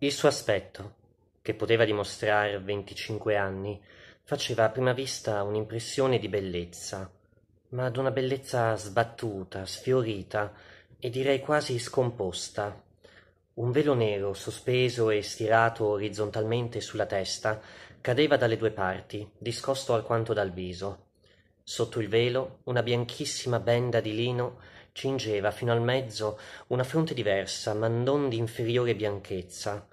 Il suo aspetto, che poteva dimostrar venticinque anni, faceva a prima vista un'impressione di bellezza, ma d'una bellezza sbattuta, sfiorita e direi quasi scomposta. Un velo nero, sospeso e stirato orizzontalmente sulla testa, cadeva dalle due parti, discosto alquanto dal viso. Sotto il velo una bianchissima benda di lino cingeva fino al mezzo una fronte diversa ma non di inferiore bianchezza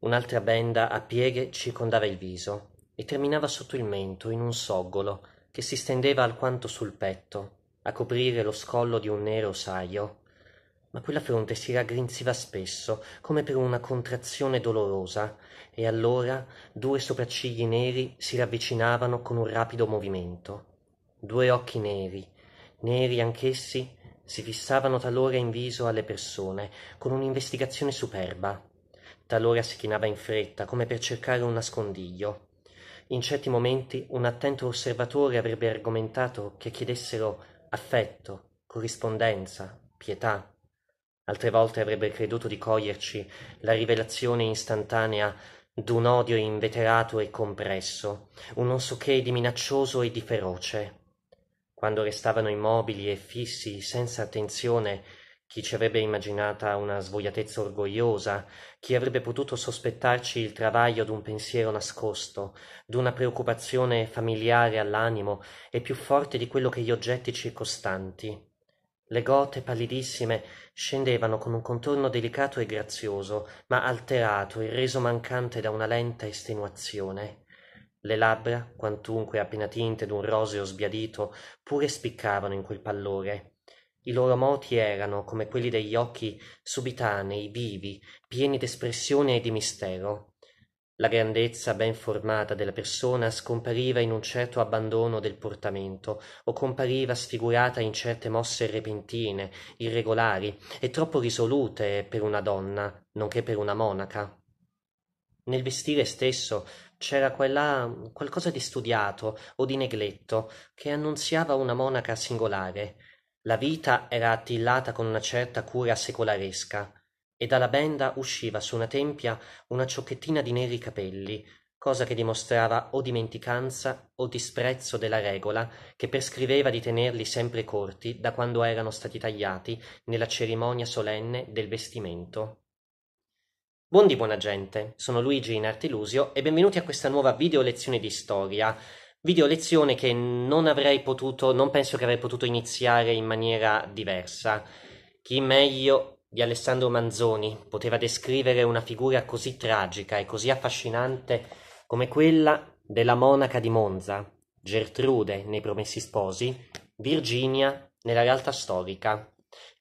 un'altra benda a pieghe circondava il viso e terminava sotto il mento in un soggolo che si stendeva alquanto sul petto a coprire lo scollo di un nero saio ma quella fronte si raggrinziva spesso come per una contrazione dolorosa e allora due sopraccigli neri si ravvicinavano con un rapido movimento due occhi neri neri anch'essi si fissavano talora in viso alle persone con un'investigazione superba, talora si chinava in fretta come per cercare un nascondiglio. In certi momenti un attento osservatore avrebbe argomentato che chiedessero affetto, corrispondenza, pietà. Altre volte avrebbe creduto di coglierci la rivelazione istantanea d'un odio inveterato e compresso, un non so che di minaccioso e di feroce quando restavano immobili e fissi senza attenzione chi ci avrebbe immaginata una svogliatezza orgogliosa chi avrebbe potuto sospettarci il travaglio d'un pensiero nascosto d'una preoccupazione familiare all'animo e più forte di quello che gli oggetti circostanti le gote pallidissime scendevano con un contorno delicato e grazioso ma alterato e reso mancante da una lenta estenuazione le labbra, quantunque appena tinte d'un roseo sbiadito, pure spiccavano in quel pallore. I loro moti erano, come quelli degli occhi, subitanei, vivi, pieni d'espressione e di mistero. La grandezza ben formata della persona scompariva in un certo abbandono del portamento, o compariva sfigurata in certe mosse repentine, irregolari e troppo risolute per una donna, nonché per una monaca. Nel vestire stesso c'era quella qualcosa di studiato o di negletto che annunziava una monaca singolare. La vita era attillata con una certa cura secolaresca, e dalla benda usciva su una tempia una ciocchettina di neri capelli, cosa che dimostrava o dimenticanza o disprezzo della regola che prescriveva di tenerli sempre corti da quando erano stati tagliati nella cerimonia solenne del vestimento. Buon di buona gente, sono Luigi in Artilusio e benvenuti a questa nuova video lezione di storia. Video lezione che non avrei potuto, non penso che avrei potuto iniziare in maniera diversa. Chi meglio di Alessandro Manzoni poteva descrivere una figura così tragica e così affascinante come quella della monaca di Monza, Gertrude nei Promessi Sposi, Virginia nella realtà storica.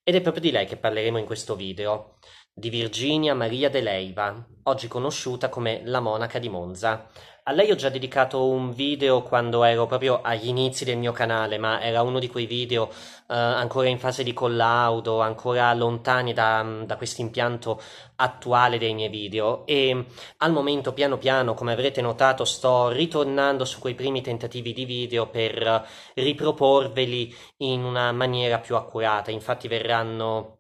Ed è proprio di lei che parleremo in questo video di Virginia Maria de Leiva, oggi conosciuta come la monaca di Monza. A lei ho già dedicato un video quando ero proprio agli inizi del mio canale, ma era uno di quei video eh, ancora in fase di collaudo, ancora lontani da, da questo impianto attuale dei miei video e al momento piano piano, come avrete notato, sto ritornando su quei primi tentativi di video per riproporveli in una maniera più accurata. Infatti verranno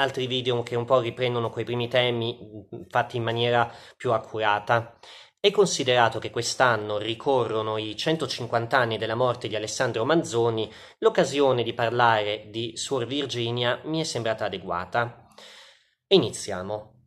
altri video che un po' riprendono quei primi temi mm, fatti in maniera più accurata. E considerato che quest'anno ricorrono i 150 anni della morte di Alessandro Manzoni, l'occasione di parlare di Suor Virginia mi è sembrata adeguata. Iniziamo.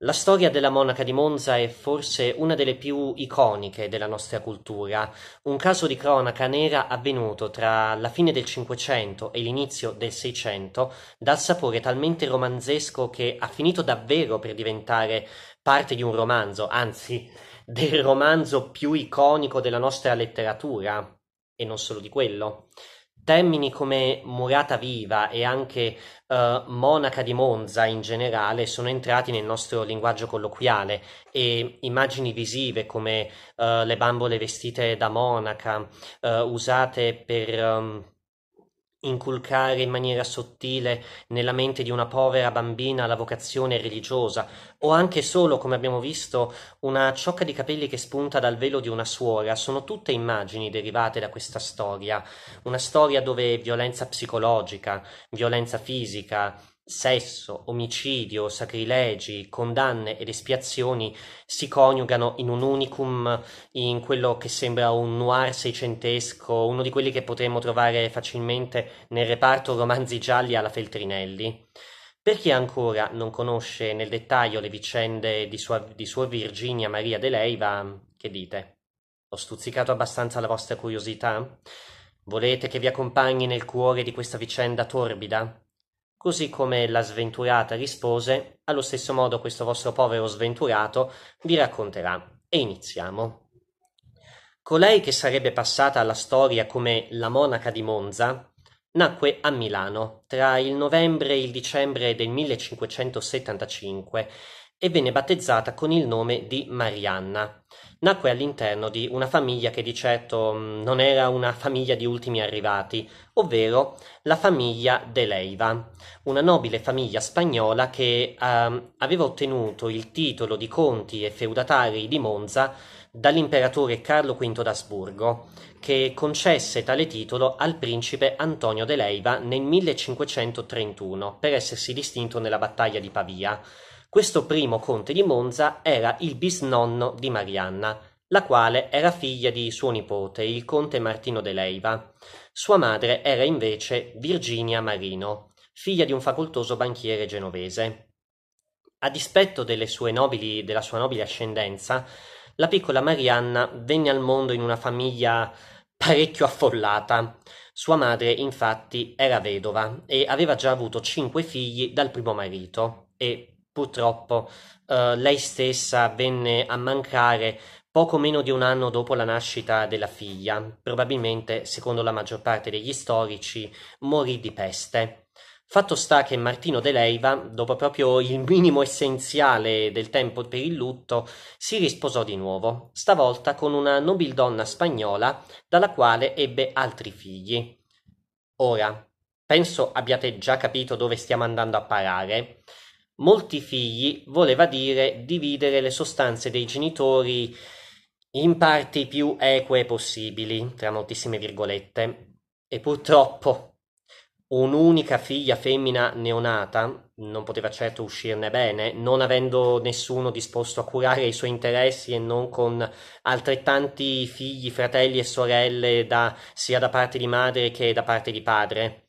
La storia della monaca di Monza è forse una delle più iconiche della nostra cultura, un caso di cronaca nera avvenuto tra la fine del Cinquecento e l'inizio del Seicento, dal sapore talmente romanzesco che ha finito davvero per diventare parte di un romanzo, anzi del romanzo più iconico della nostra letteratura, e non solo di quello termini come Murata Viva e anche eh, Monaca di Monza in generale sono entrati nel nostro linguaggio colloquiale e immagini visive come eh, le bambole vestite da monaca eh, usate per... Um, inculcare in maniera sottile nella mente di una povera bambina la vocazione religiosa, o anche solo, come abbiamo visto, una ciocca di capelli che spunta dal velo di una suora, sono tutte immagini derivate da questa storia, una storia dove violenza psicologica, violenza fisica, Sesso, omicidio, sacrilegi, condanne ed espiazioni si coniugano in un unicum, in quello che sembra un noir seicentesco, uno di quelli che potremmo trovare facilmente nel reparto romanzi gialli alla Feltrinelli. Per chi ancora non conosce nel dettaglio le vicende di sua, di sua Virginia Maria De Leiva, che dite? Ho stuzzicato abbastanza la vostra curiosità? Volete che vi accompagni nel cuore di questa vicenda torbida? Così come la sventurata rispose, allo stesso modo questo vostro povero sventurato vi racconterà. E iniziamo. Colei che sarebbe passata alla storia come la monaca di Monza, nacque a Milano tra il novembre e il dicembre del 1575 e venne battezzata con il nome di Marianna nacque all'interno di una famiglia che di certo mm, non era una famiglia di ultimi arrivati, ovvero la famiglia de Leiva, una nobile famiglia spagnola che eh, aveva ottenuto il titolo di conti e feudatari di Monza dall'imperatore Carlo V d'Asburgo, che concesse tale titolo al principe Antonio de Leiva nel 1531 per essersi distinto nella battaglia di Pavia questo primo conte di Monza era il bisnonno di Marianna, la quale era figlia di suo nipote, il conte Martino de Leiva. Sua madre era invece Virginia Marino, figlia di un facoltoso banchiere genovese. A dispetto nobili, della sua nobile ascendenza, la piccola Marianna venne al mondo in una famiglia parecchio affollata. Sua madre, infatti, era vedova e aveva già avuto cinque figli dal primo marito e Purtroppo eh, lei stessa venne a mancare poco meno di un anno dopo la nascita della figlia. Probabilmente, secondo la maggior parte degli storici, morì di peste. Fatto sta che Martino de Leiva, dopo proprio il minimo essenziale del tempo per il lutto, si risposò di nuovo, stavolta con una nobildonna spagnola dalla quale ebbe altri figli. Ora, penso abbiate già capito dove stiamo andando a parare. Molti figli voleva dire dividere le sostanze dei genitori in parti più eque possibili, tra moltissime virgolette. E purtroppo un'unica figlia femmina neonata non poteva certo uscirne bene, non avendo nessuno disposto a curare i suoi interessi e non con altrettanti figli, fratelli e sorelle da, sia da parte di madre che da parte di padre.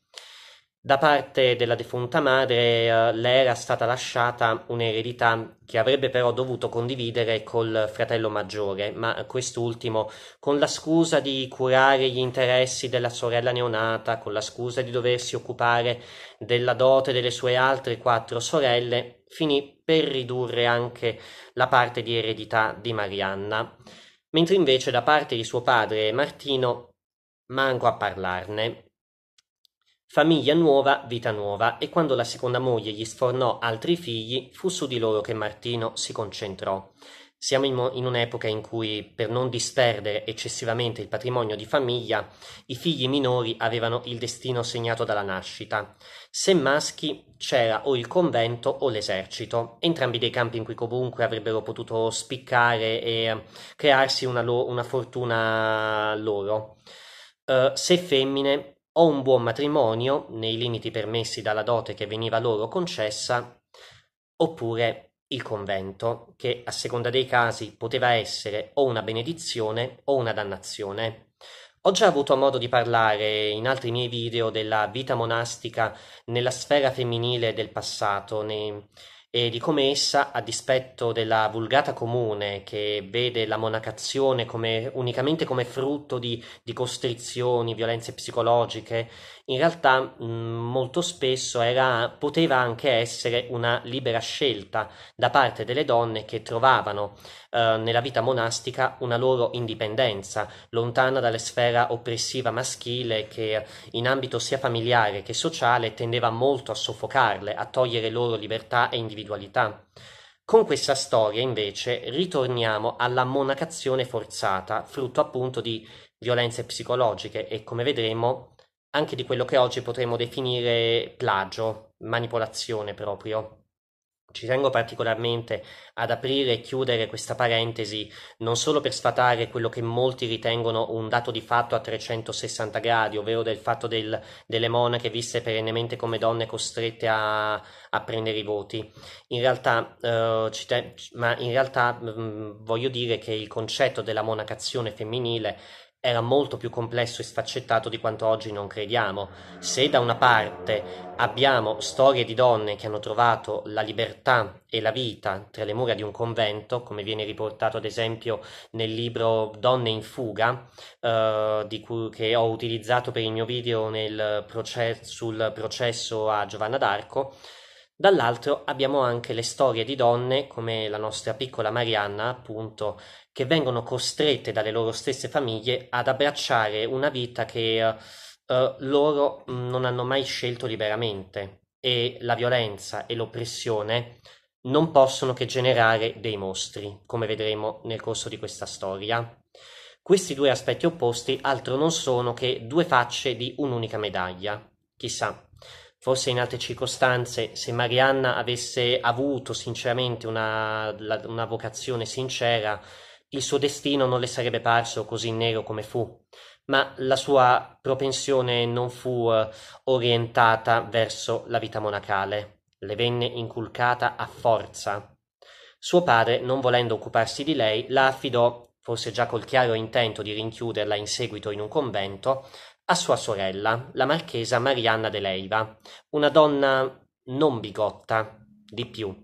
Da parte della defunta madre eh, le era stata lasciata un'eredità che avrebbe però dovuto condividere col fratello maggiore, ma quest'ultimo, con la scusa di curare gli interessi della sorella neonata, con la scusa di doversi occupare della dote delle sue altre quattro sorelle, finì per ridurre anche la parte di eredità di Marianna mentre invece da parte di suo padre Martino manco a parlarne. Famiglia nuova, vita nuova, e quando la seconda moglie gli sfornò altri figli, fu su di loro che Martino si concentrò. Siamo in, in, un'epoca in cui, per non disperdere eccessivamente il patrimonio di famiglia, i figli minori avevano il destino segnato dalla nascita. Se maschi, c'era o il convento o l'esercito, entrambi dei campi in cui comunque avrebbero potuto spiccare e ehm, crearsi una, lo- una fortuna loro. Uh, se femmine, o un buon matrimonio, nei limiti permessi dalla dote che veniva loro concessa, oppure il convento, che a seconda dei casi poteva essere o una benedizione o una dannazione. Ho già avuto modo di parlare in altri miei video della vita monastica nella sfera femminile del passato, nei, e di come essa, a dispetto della vulgata comune che vede la monacazione come, unicamente come frutto di, di costrizioni, violenze psicologiche in realtà molto spesso era, poteva anche essere una libera scelta da parte delle donne che trovavano eh, nella vita monastica una loro indipendenza, lontana dalla sfera oppressiva maschile che in ambito sia familiare che sociale tendeva molto a soffocarle, a togliere loro libertà e individualità. Con questa storia, invece, ritorniamo alla monacazione forzata, frutto appunto di violenze psicologiche e, come vedremo, anche di quello che oggi potremmo definire plagio, manipolazione proprio. Ci tengo particolarmente ad aprire e chiudere questa parentesi non solo per sfatare quello che molti ritengono un dato di fatto a 360 gradi, ovvero del fatto del, delle monache viste perennemente come donne costrette a, a prendere i voti. In realtà, eh, te- ma in realtà mh, mm, voglio dire che il concetto della monacazione femminile era molto più complesso e sfaccettato di quanto oggi non crediamo. Se da una parte abbiamo storie di donne che hanno trovato la libertà e la vita tra le mura di un convento, come viene riportato ad esempio nel libro Donne in fuga, eh, cui, che ho utilizzato per il mio video proces- sul processo a Giovanna d'Arco, Dall'altro abbiamo anche le storie di donne come la nostra piccola Marianna, appunto, che vengono costrette dalle loro stesse famiglie ad abbracciare una vita che uh, loro mm, non hanno mai scelto liberamente e la violenza e l'oppressione non possono che generare dei mostri, come vedremo nel corso di questa storia. Questi due aspetti opposti altro non sono che due facce di un'unica medaglia. Chissà, forse in altre circostanze, se Marianna avesse avuto sinceramente una, una vocazione sincera, il suo destino non le sarebbe parso così nero come fu, ma la sua propensione non fu eh, orientata verso la vita monacale, le venne inculcata a forza. Suo padre, non volendo occuparsi di lei, la affidò, forse già col chiaro intento di rinchiuderla in seguito in un convento, a sua sorella, la marchesa Marianna de Leiva, una donna non bigotta, di più,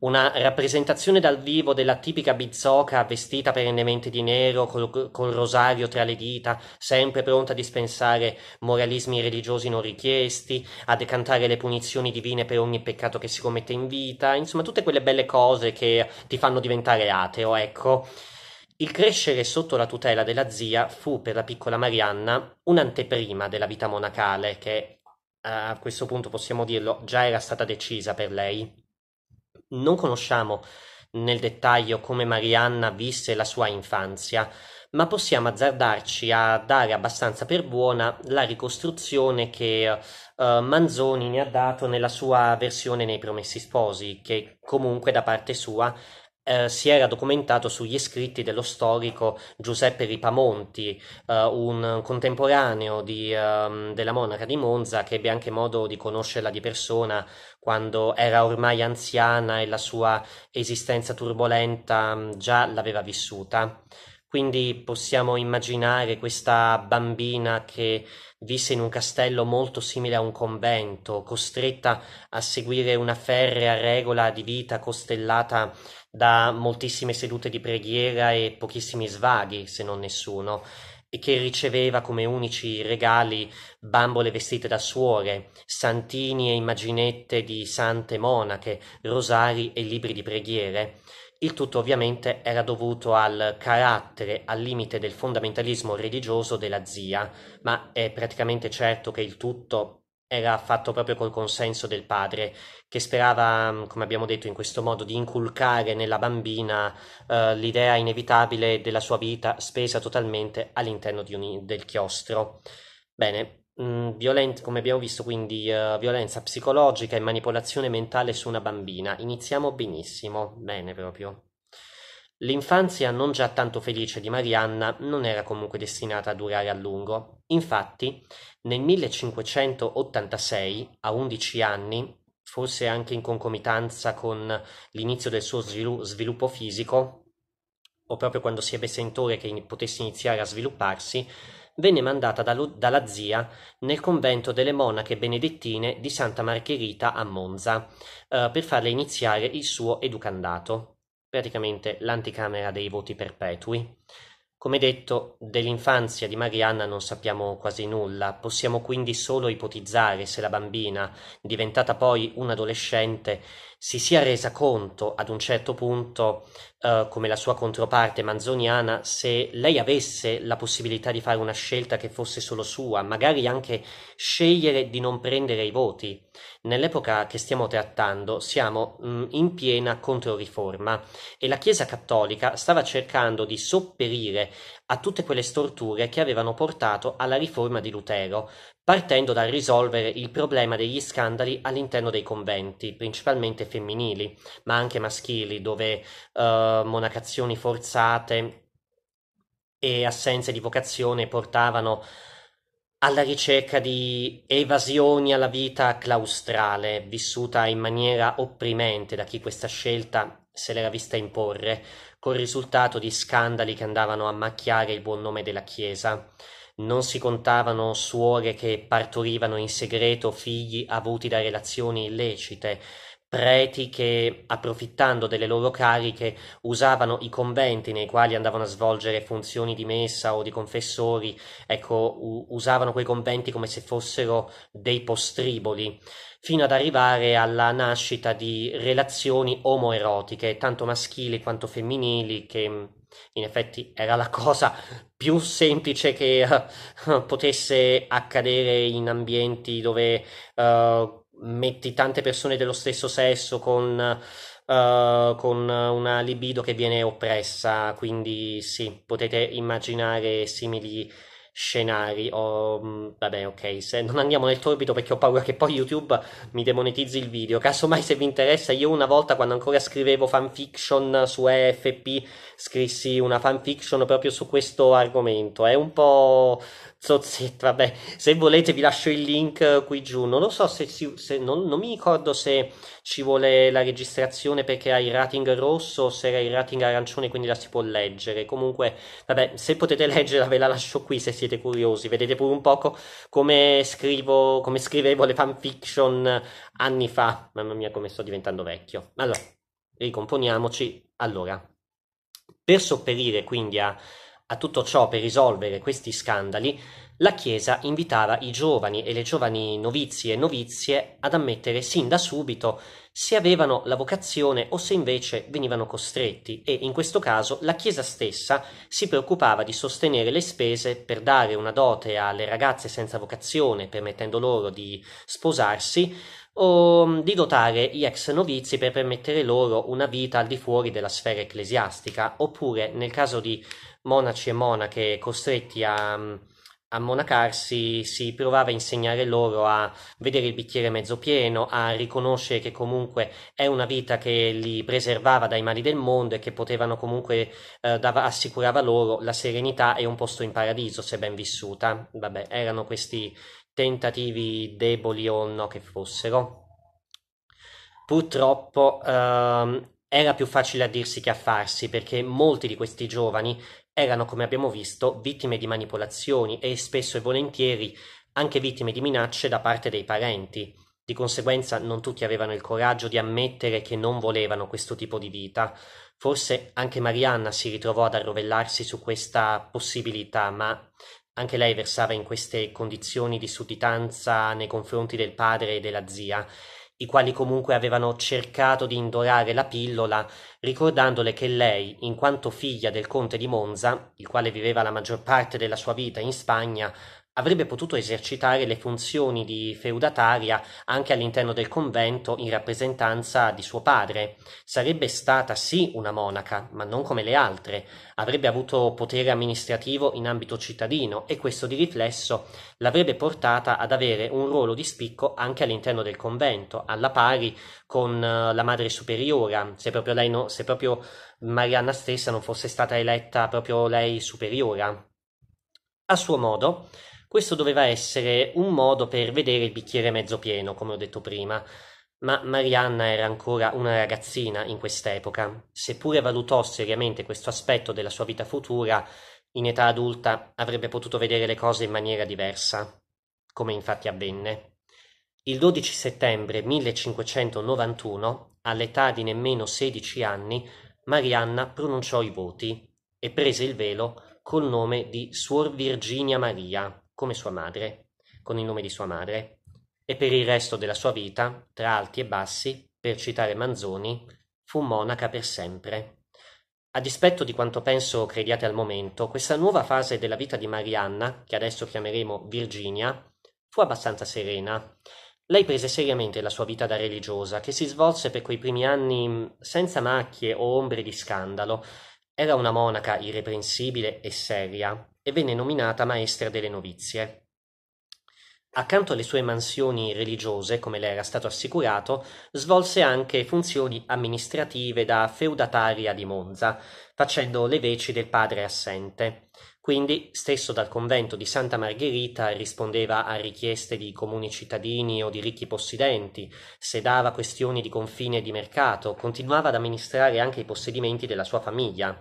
una rappresentazione dal vivo della tipica bizzoca vestita perennemente di nero, col, col, rosario tra le dita, sempre pronta a dispensare moralismi religiosi non richiesti, a decantare le punizioni divine per ogni peccato che si commette in vita, insomma tutte quelle belle cose che ti fanno diventare ateo, ecco. Il crescere sotto la tutela della zia fu per la piccola Marianna un'anteprima della vita monacale che a questo punto possiamo dirlo già era stata decisa per lei. Non conosciamo nel dettaglio come Marianna visse la sua infanzia, ma possiamo azzardarci a dare abbastanza per buona la ricostruzione che uh, Manzoni ne ha dato nella sua versione nei Promessi Sposi, che comunque da parte sua uh, si era documentato sugli scritti dello storico Giuseppe Ripamonti, uh, un contemporaneo di, ehm, della monaca di Monza che ebbe anche modo di conoscerla di persona quando era ormai anziana e la sua esistenza turbolenta mm, già l'aveva vissuta. Quindi possiamo immaginare questa bambina che visse in un castello molto simile a un convento, costretta a seguire una ferrea regola di vita costellata da moltissime sedute di preghiera e pochissimi svaghi, se non nessuno, e che riceveva come unici regali bambole vestite da suore, santini e immaginette di sante monache, rosari e libri di preghiere. Il tutto ovviamente era dovuto al carattere, al limite del fondamentalismo religioso della zia, ma è praticamente certo che il tutto era fatto proprio col consenso del padre, che sperava, mm, come abbiamo detto in questo modo, di inculcare nella bambina eh, l'idea inevitabile della sua vita spesa totalmente all'interno un, del chiostro. Bene, mh, mm, violent, come abbiamo visto quindi uh, violenza psicologica e manipolazione mentale su una bambina. Iniziamo benissimo, bene proprio. L'infanzia non già tanto felice di Marianna non era comunque destinata a durare a lungo. Infatti, nel 1586, a 11 anni, forse anche in concomitanza con l'inizio del suo svilu- sviluppo fisico, o proprio quando si ebbe sentore che potesse iniziare a svilupparsi, venne mandata dallo- dalla zia nel convento delle monache benedettine di Santa Margherita a Monza, eh, per farle iniziare il suo educandato praticamente l'anticamera dei voti perpetui. Come detto, dell'infanzia di Marianna non sappiamo quasi nulla, possiamo quindi solo ipotizzare se la bambina, diventata poi un'adolescente, si sia resa conto ad un certo punto eh, come la sua controparte manzoniana, se lei avesse la possibilità di fare una scelta che fosse solo sua, magari anche scegliere di non prendere i voti. Nell'epoca che stiamo trattando siamo mh, mm, in piena controriforma e la Chiesa cattolica stava cercando di sopperire a tutte quelle storture che avevano portato alla riforma di Lutero, partendo dal risolvere il problema degli scandali all'interno dei conventi, principalmente femminili, ma anche maschili, dove eh, monacazioni forzate e assenze di vocazione portavano alla ricerca di evasioni alla vita claustrale, vissuta in maniera opprimente da chi questa scelta se l'era vista imporre, col risultato di scandali che andavano a macchiare il buon nome della Chiesa non si contavano suore che partorivano in segreto figli avuti da relazioni illecite, preti che, approfittando delle loro cariche, usavano i conventi nei quali andavano a svolgere funzioni di messa o di confessori, ecco, u- usavano quei conventi come se fossero dei postriboli, fino ad arrivare alla nascita di relazioni omoerotiche, tanto maschili quanto femminili, che in effetti era la cosa più semplice che uh, potesse accadere in ambienti dove uh, metti tante persone dello stesso sesso con, uh, con una libido che viene oppressa, quindi sì, potete immaginare simili scenari. O, mm, vabbè, ok, se non andiamo nel torbido perché ho paura che poi YouTube mi demonetizzi il video. Casomai se vi interessa, io una volta quando ancora scrivevo fanfiction su EFP, scrissi una fanfiction proprio su questo argomento. È un po' Zozzetto, vabbè, se volete vi lascio il link eh, qui giù. Non lo so se, si, se non, non, mi ricordo se ci vuole la registrazione perché ha il rating rosso o se era il rating arancione, quindi la si può leggere. Comunque, vabbè, se potete leggerla ve la lascio qui se siete curiosi. Vedete pure un poco come scrivo, come scrivevo le fanfiction anni fa. Mamma mia, come sto diventando vecchio. Allora, ricomponiamoci. Allora, per sopperire quindi a a tutto ciò, per risolvere questi scandali, la Chiesa invitava i giovani e le giovani novizie e novizie ad ammettere sin da subito se avevano la vocazione o se invece venivano costretti e in questo caso la Chiesa stessa si preoccupava di sostenere le spese per dare una dote alle ragazze senza vocazione, permettendo loro di sposarsi, o mm, di dotare gli ex novizi per permettere loro una vita al di fuori della sfera ecclesiastica, oppure nel caso di monaci e monache costretti a mm, a monacarsi si provava a insegnare loro a vedere il bicchiere mezzo pieno, a riconoscere che comunque è una vita che li preservava dai mali del mondo e che potevano comunque eh, dava, assicurava loro la serenità e un posto in paradiso se ben vissuta. Vabbè, erano questi tentativi deboli o no che fossero. Purtroppo ehm, era più facile a dirsi che a farsi perché molti di questi giovani erano, come abbiamo visto, vittime di manipolazioni e spesso e volentieri anche vittime di minacce da parte dei parenti. Di conseguenza non tutti avevano il coraggio di ammettere che non volevano questo tipo di vita. Forse anche Marianna si ritrovò ad arrovellarsi su questa possibilità, ma anche lei versava in queste condizioni di sudditanza nei confronti del padre e della zia i quali comunque avevano cercato di indorare la pillola, ricordandole che lei, in quanto figlia del conte di Monza, il quale viveva la maggior parte della sua vita in Spagna, avrebbe potuto esercitare le funzioni di feudataria anche all'interno del convento in rappresentanza di suo padre. Sarebbe stata sì una monaca, ma non come le altre, avrebbe avuto potere amministrativo in ambito cittadino e questo di riflesso l'avrebbe portata ad avere un ruolo di spicco anche all'interno del convento, alla pari con eh, la madre superiora, se proprio, lei no, se proprio Marianna stessa non fosse stata eletta proprio lei superiora. A suo modo, questo doveva essere un modo per vedere il bicchiere mezzo pieno, come ho detto prima, ma Marianna era ancora una ragazzina in quest'epoca. Seppure valutò seriamente questo aspetto della sua vita futura, in età adulta avrebbe potuto vedere le cose in maniera diversa, come infatti avvenne. Il 12 settembre 1591, all'età di nemmeno 16 anni, Marianna pronunciò i voti e prese il velo col nome di Suor Virginia Maria, come sua madre, con il nome di sua madre, e per il resto della sua vita, tra alti e bassi, per citare Manzoni, fu monaca per sempre. A dispetto di quanto penso crediate al momento, questa nuova fase della vita di Marianna, che adesso chiameremo Virginia, fu abbastanza serena. Lei prese seriamente la sua vita da religiosa, che si svolse per quei primi anni senza macchie o ombre di scandalo. Era una monaca irreprensibile e seria, e venne nominata maestra delle novizie. Accanto alle sue mansioni religiose, come le era stato assicurato, svolse anche funzioni amministrative da feudataria di Monza, facendo le veci del padre assente. Quindi, stesso dal convento di Santa Margherita rispondeva a richieste di comuni cittadini o di ricchi possidenti, sedava questioni di confine e di mercato, continuava ad amministrare anche i possedimenti della sua famiglia,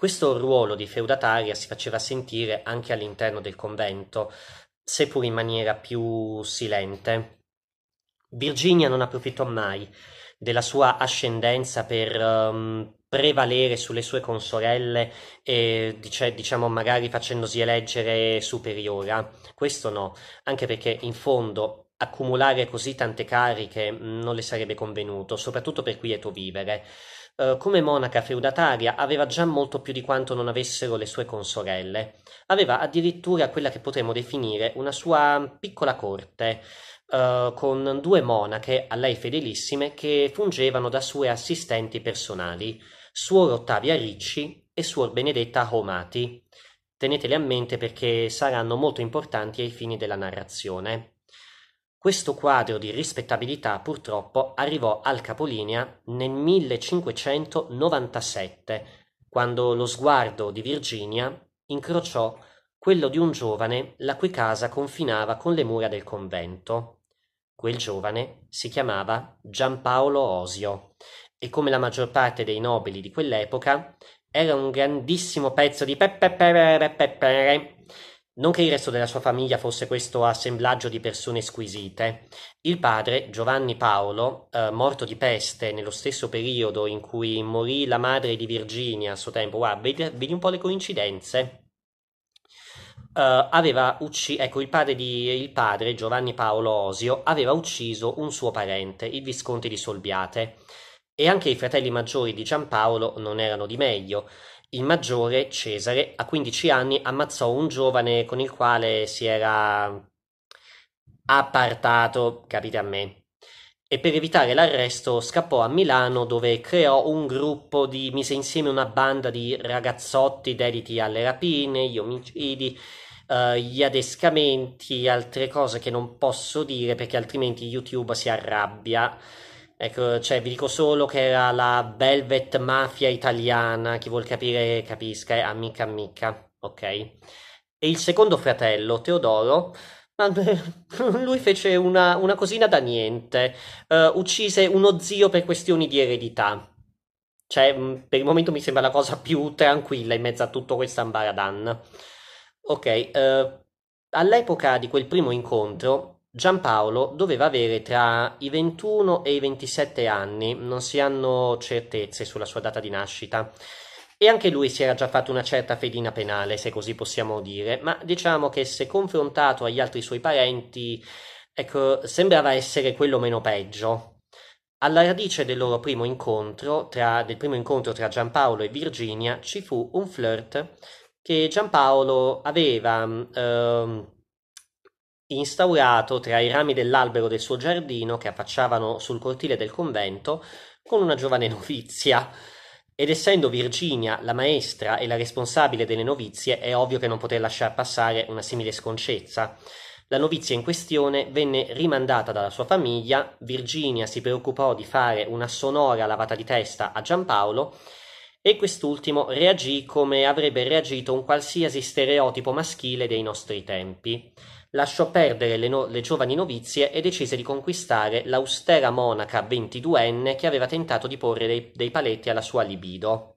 questo ruolo di feudataria si faceva sentire anche all'interno del convento, seppur in maniera più silente. Virginia non approfittò mai della sua ascendenza per um, prevalere sulle sue consorelle e dice, diciamo magari facendosi eleggere superiora. Questo no, anche perché in fondo accumulare così tante cariche non le sarebbe convenuto, soprattutto per quieto vivere. Eh, come monaca feudataria aveva già molto più di quanto non avessero le sue consorelle. Aveva addirittura quella che potremmo definire una sua piccola corte, eh, con due monache a lei fedelissime che fungevano da sue assistenti personali, suor Ottavia Ricci e suor Benedetta Homati. Tenetele a mente perché saranno molto importanti ai fini della narrazione. Questo quadro di rispettabilità purtroppo arrivò al capolinea nel 1597, quando lo sguardo di Virginia incrociò quello di un giovane la cui casa confinava con le mura del convento. Quel giovane si chiamava Giampaolo Osio e come la maggior parte dei nobili di quell'epoca era un grandissimo pezzo di pepepepepepepe non che il resto della sua famiglia fosse questo assemblaggio di persone squisite. Il padre, Giovanni Paolo, eh, morto di peste nello stesso periodo in cui morì la madre di Virginia a suo tempo, guarda, vedi, vedi un po' le coincidenze. Uh, aveva ucciso, ecco, il padre, di, il padre, Giovanni Paolo Osio, aveva ucciso un suo parente, il visconte di Solbiate. E anche i fratelli maggiori di Giampaolo non erano di meglio. Il maggiore, Cesare, a 15 anni ammazzò un giovane con il quale si era appartato, capite a me, e per evitare l'arresto scappò a Milano dove creò un gruppo di mise insieme una banda di ragazzotti dediti alle rapine, gli omicidi, uh, gli adescamenti, altre cose che non posso dire perché altrimenti YouTube si arrabbia Ecco, cioè, vi dico solo che era la Velvet Mafia italiana, chi vuol capire capisca, è amica amica, ok? E il secondo fratello, Teodoro, lui fece una, una cosina da niente, uh, uccise uno zio per questioni di eredità. Cioè, mm, per il momento mi sembra la cosa più tranquilla in mezzo a tutto questo ambaradan. Ok, uh, all'epoca di quel primo incontro Giampaolo doveva avere tra i 21 e i 27 anni, non si hanno certezze sulla sua data di nascita. E anche lui si era già fatto una certa fedina penale, se così possiamo dire, ma diciamo che se confrontato agli altri suoi parenti, ecco, sembrava essere quello meno peggio. Alla radice del loro primo incontro, tra, del primo incontro tra Giampaolo e Virginia, ci fu un flirt che Giampaolo aveva. Ehm, instaurato tra i rami dell'albero del suo giardino che affacciavano sul cortile del convento con una giovane novizia. Ed essendo Virginia la maestra e la responsabile delle novizie, è ovvio che non poté lasciar passare una simile sconcezza. La novizia in questione venne rimandata dalla sua famiglia, Virginia si preoccupò di fare una sonora lavata di testa a Giampaolo e quest'ultimo reagì come avrebbe reagito un qualsiasi stereotipo maschile dei nostri tempi lasciò perdere le, no- le giovani novizie e decise di conquistare l'austera monaca ventiduenne che aveva tentato di porre dei, dei paletti alla sua libido.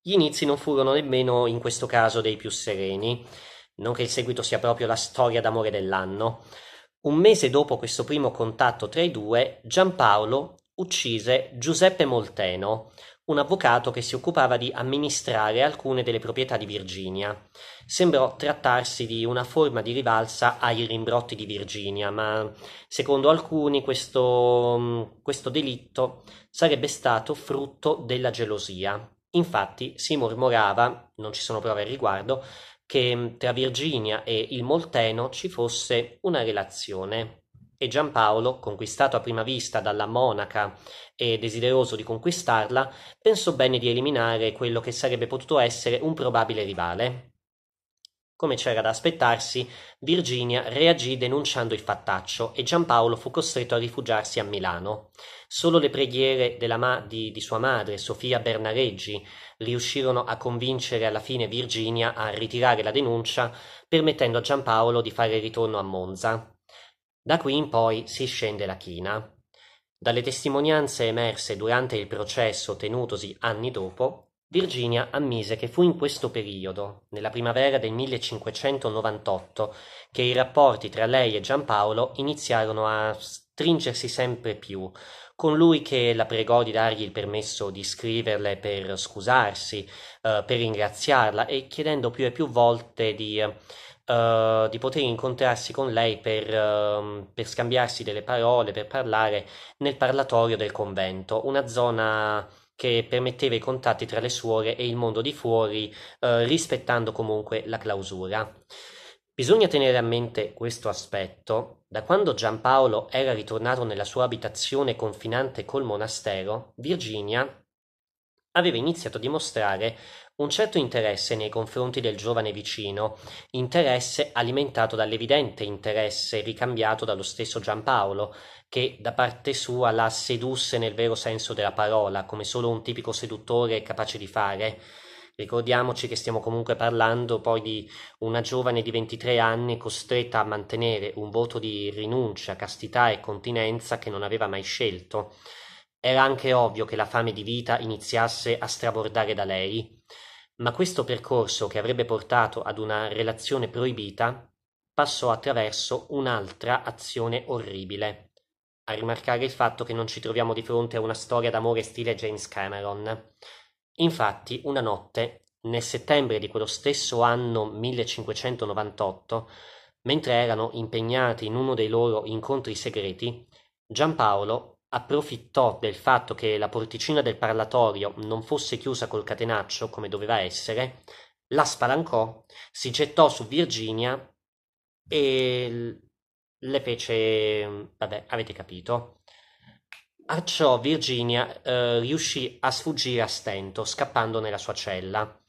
Gli inizi non furono nemmeno in questo caso dei più sereni, non che il seguito sia proprio la storia d'amore dell'anno. Un mese dopo questo primo contatto tra i due, Giampaolo uccise Giuseppe Molteno, un avvocato che si occupava di amministrare alcune delle proprietà di Virginia. Sembrò trattarsi di una forma di rivalsa ai rimbrotti di Virginia, ma secondo alcuni questo, mm, questo delitto sarebbe stato frutto della gelosia. Infatti si mormorava, non ci sono prove al riguardo, che mm, tra Virginia e il Molteno ci fosse una relazione e Giampaolo, conquistato a prima vista dalla monaca e desideroso di conquistarla, pensò bene di eliminare quello che sarebbe potuto essere un probabile rivale. Come c'era da aspettarsi, Virginia reagì denunciando il fattaccio e Giampaolo fu costretto a rifugiarsi a Milano. Solo le preghiere ma- di, di sua madre, Sofia Bernareggi, riuscirono a convincere alla fine Virginia a ritirare la denuncia, permettendo a Giampaolo di fare ritorno a Monza. Da qui in poi si scende la china. Dalle testimonianze emerse durante il processo tenutosi anni dopo, Virginia ammise che fu in questo periodo, nella primavera del 1598, che i rapporti tra lei e Giampaolo iniziarono a stringersi sempre più, con lui che la pregò di dargli il permesso di scriverle per scusarsi, eh, per ringraziarla e chiedendo più e più volte di eh, eh, di poter incontrarsi con lei per, uh, per, scambiarsi delle parole, per parlare nel parlatorio del convento, una zona che permetteva i contatti tra le suore e il mondo di fuori, uh, rispettando comunque la clausura. Bisogna tenere a mente questo aspetto. Da quando Giampaolo era ritornato nella sua abitazione confinante col monastero, Virginia aveva iniziato a dimostrare un certo interesse nei confronti del giovane vicino, interesse alimentato dall'evidente interesse ricambiato dallo stesso Giampaolo, che da parte sua la sedusse nel vero senso della parola, come solo un tipico seduttore è capace di fare. Ricordiamoci che stiamo comunque parlando poi di una giovane di 23 anni costretta a mantenere un voto di rinuncia, castità e continenza che non aveva mai scelto. Era anche ovvio che la fame di vita iniziasse a strabordare da lei, ma questo percorso che avrebbe portato ad una relazione proibita passò attraverso un'altra azione orribile. A rimarcare il fatto che non ci troviamo di fronte a una storia d'amore stile James Cameron. Infatti, una notte, nel settembre di quello stesso anno 1598, mentre erano impegnati in uno dei loro incontri segreti, Giampaolo approfittò del fatto che la porticina del parlatorio non fosse chiusa col catenaccio come doveva essere, la spalancò, si gettò su Virginia e le fece. Vabbè, avete capito. A ciò Virginia eh, riuscì a sfuggire a stento, scappando nella sua cella.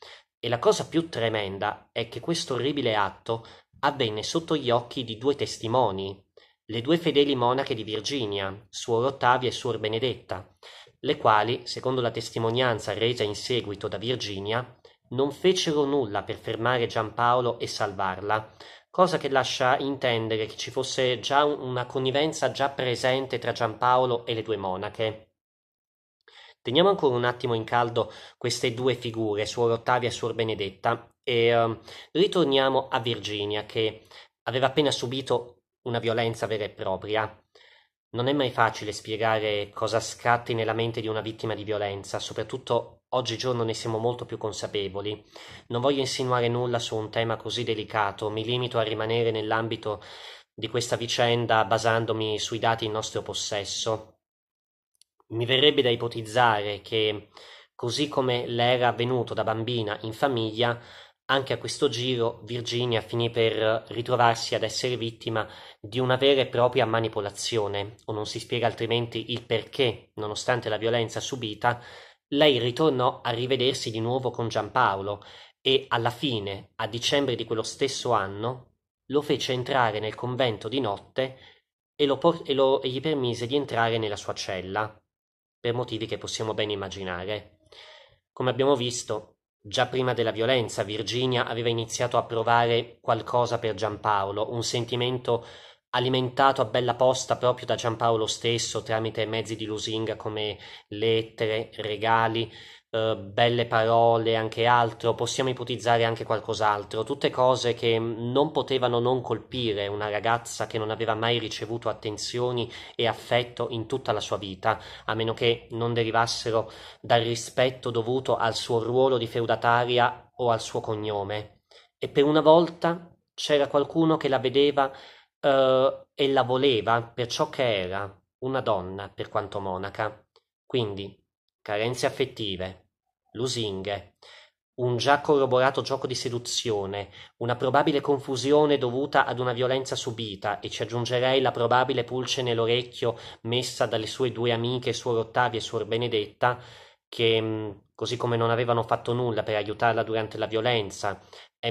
E la cosa più tremenda è che questo orribile atto avvenne sotto gli occhi di due testimoni, le due fedeli monache di Virginia, suor Ottavia e suor Benedetta, le quali, secondo la testimonianza resa in seguito da Virginia, non fecero nulla per fermare Giampaolo e salvarla, cosa che lascia intendere che ci fosse già una connivenza già presente tra Giampaolo e le due monache. Teniamo ancora un attimo in caldo queste due figure, suor Ottavia e suor Benedetta, e uh, ritorniamo a Virginia che aveva appena subito una violenza vera e propria. Non è mai facile spiegare cosa scatti nella mente di una vittima di violenza, soprattutto oggigiorno ne siamo molto più consapevoli. Non voglio insinuare nulla su un tema così delicato, mi limito a rimanere nell'ambito di questa vicenda basandomi sui dati in nostro possesso. Mi verrebbe da ipotizzare che, così come le era avvenuto da bambina in famiglia, anche a questo giro Virginia finì per ritrovarsi ad essere vittima di una vera e propria manipolazione, o non si spiega altrimenti il perché, nonostante la violenza subita, lei ritornò a rivedersi di nuovo con Giampaolo e alla fine, a dicembre di quello stesso anno, lo fece entrare nel convento di notte e, lo por- e, lo- e gli permise di entrare nella sua cella, per motivi che possiamo ben immaginare. Come abbiamo visto, Già prima della violenza Virginia aveva iniziato a provare qualcosa per Giampaolo, un sentimento alimentato a bella posta proprio da Giampaolo stesso tramite mezzi di lusinga come lettere, regali, eh, belle parole, anche altro, possiamo ipotizzare anche qualcos'altro, tutte cose che non potevano non colpire una ragazza che non aveva mai ricevuto attenzioni e affetto in tutta la sua vita, a meno che non derivassero dal rispetto dovuto al suo ruolo di feudataria o al suo cognome. E per una volta c'era qualcuno che la vedeva eh, e la voleva per ciò che era, una donna, per quanto monaca. Quindi carenze affettive, lusinghe, un già corroborato gioco di seduzione, una probabile confusione dovuta ad una violenza subita e ci aggiungerei la probabile pulce nell'orecchio messa dalle sue due amiche, suor Ottavia e suor Benedetta, che mm, così come non avevano fatto nulla per aiutarla durante la violenza,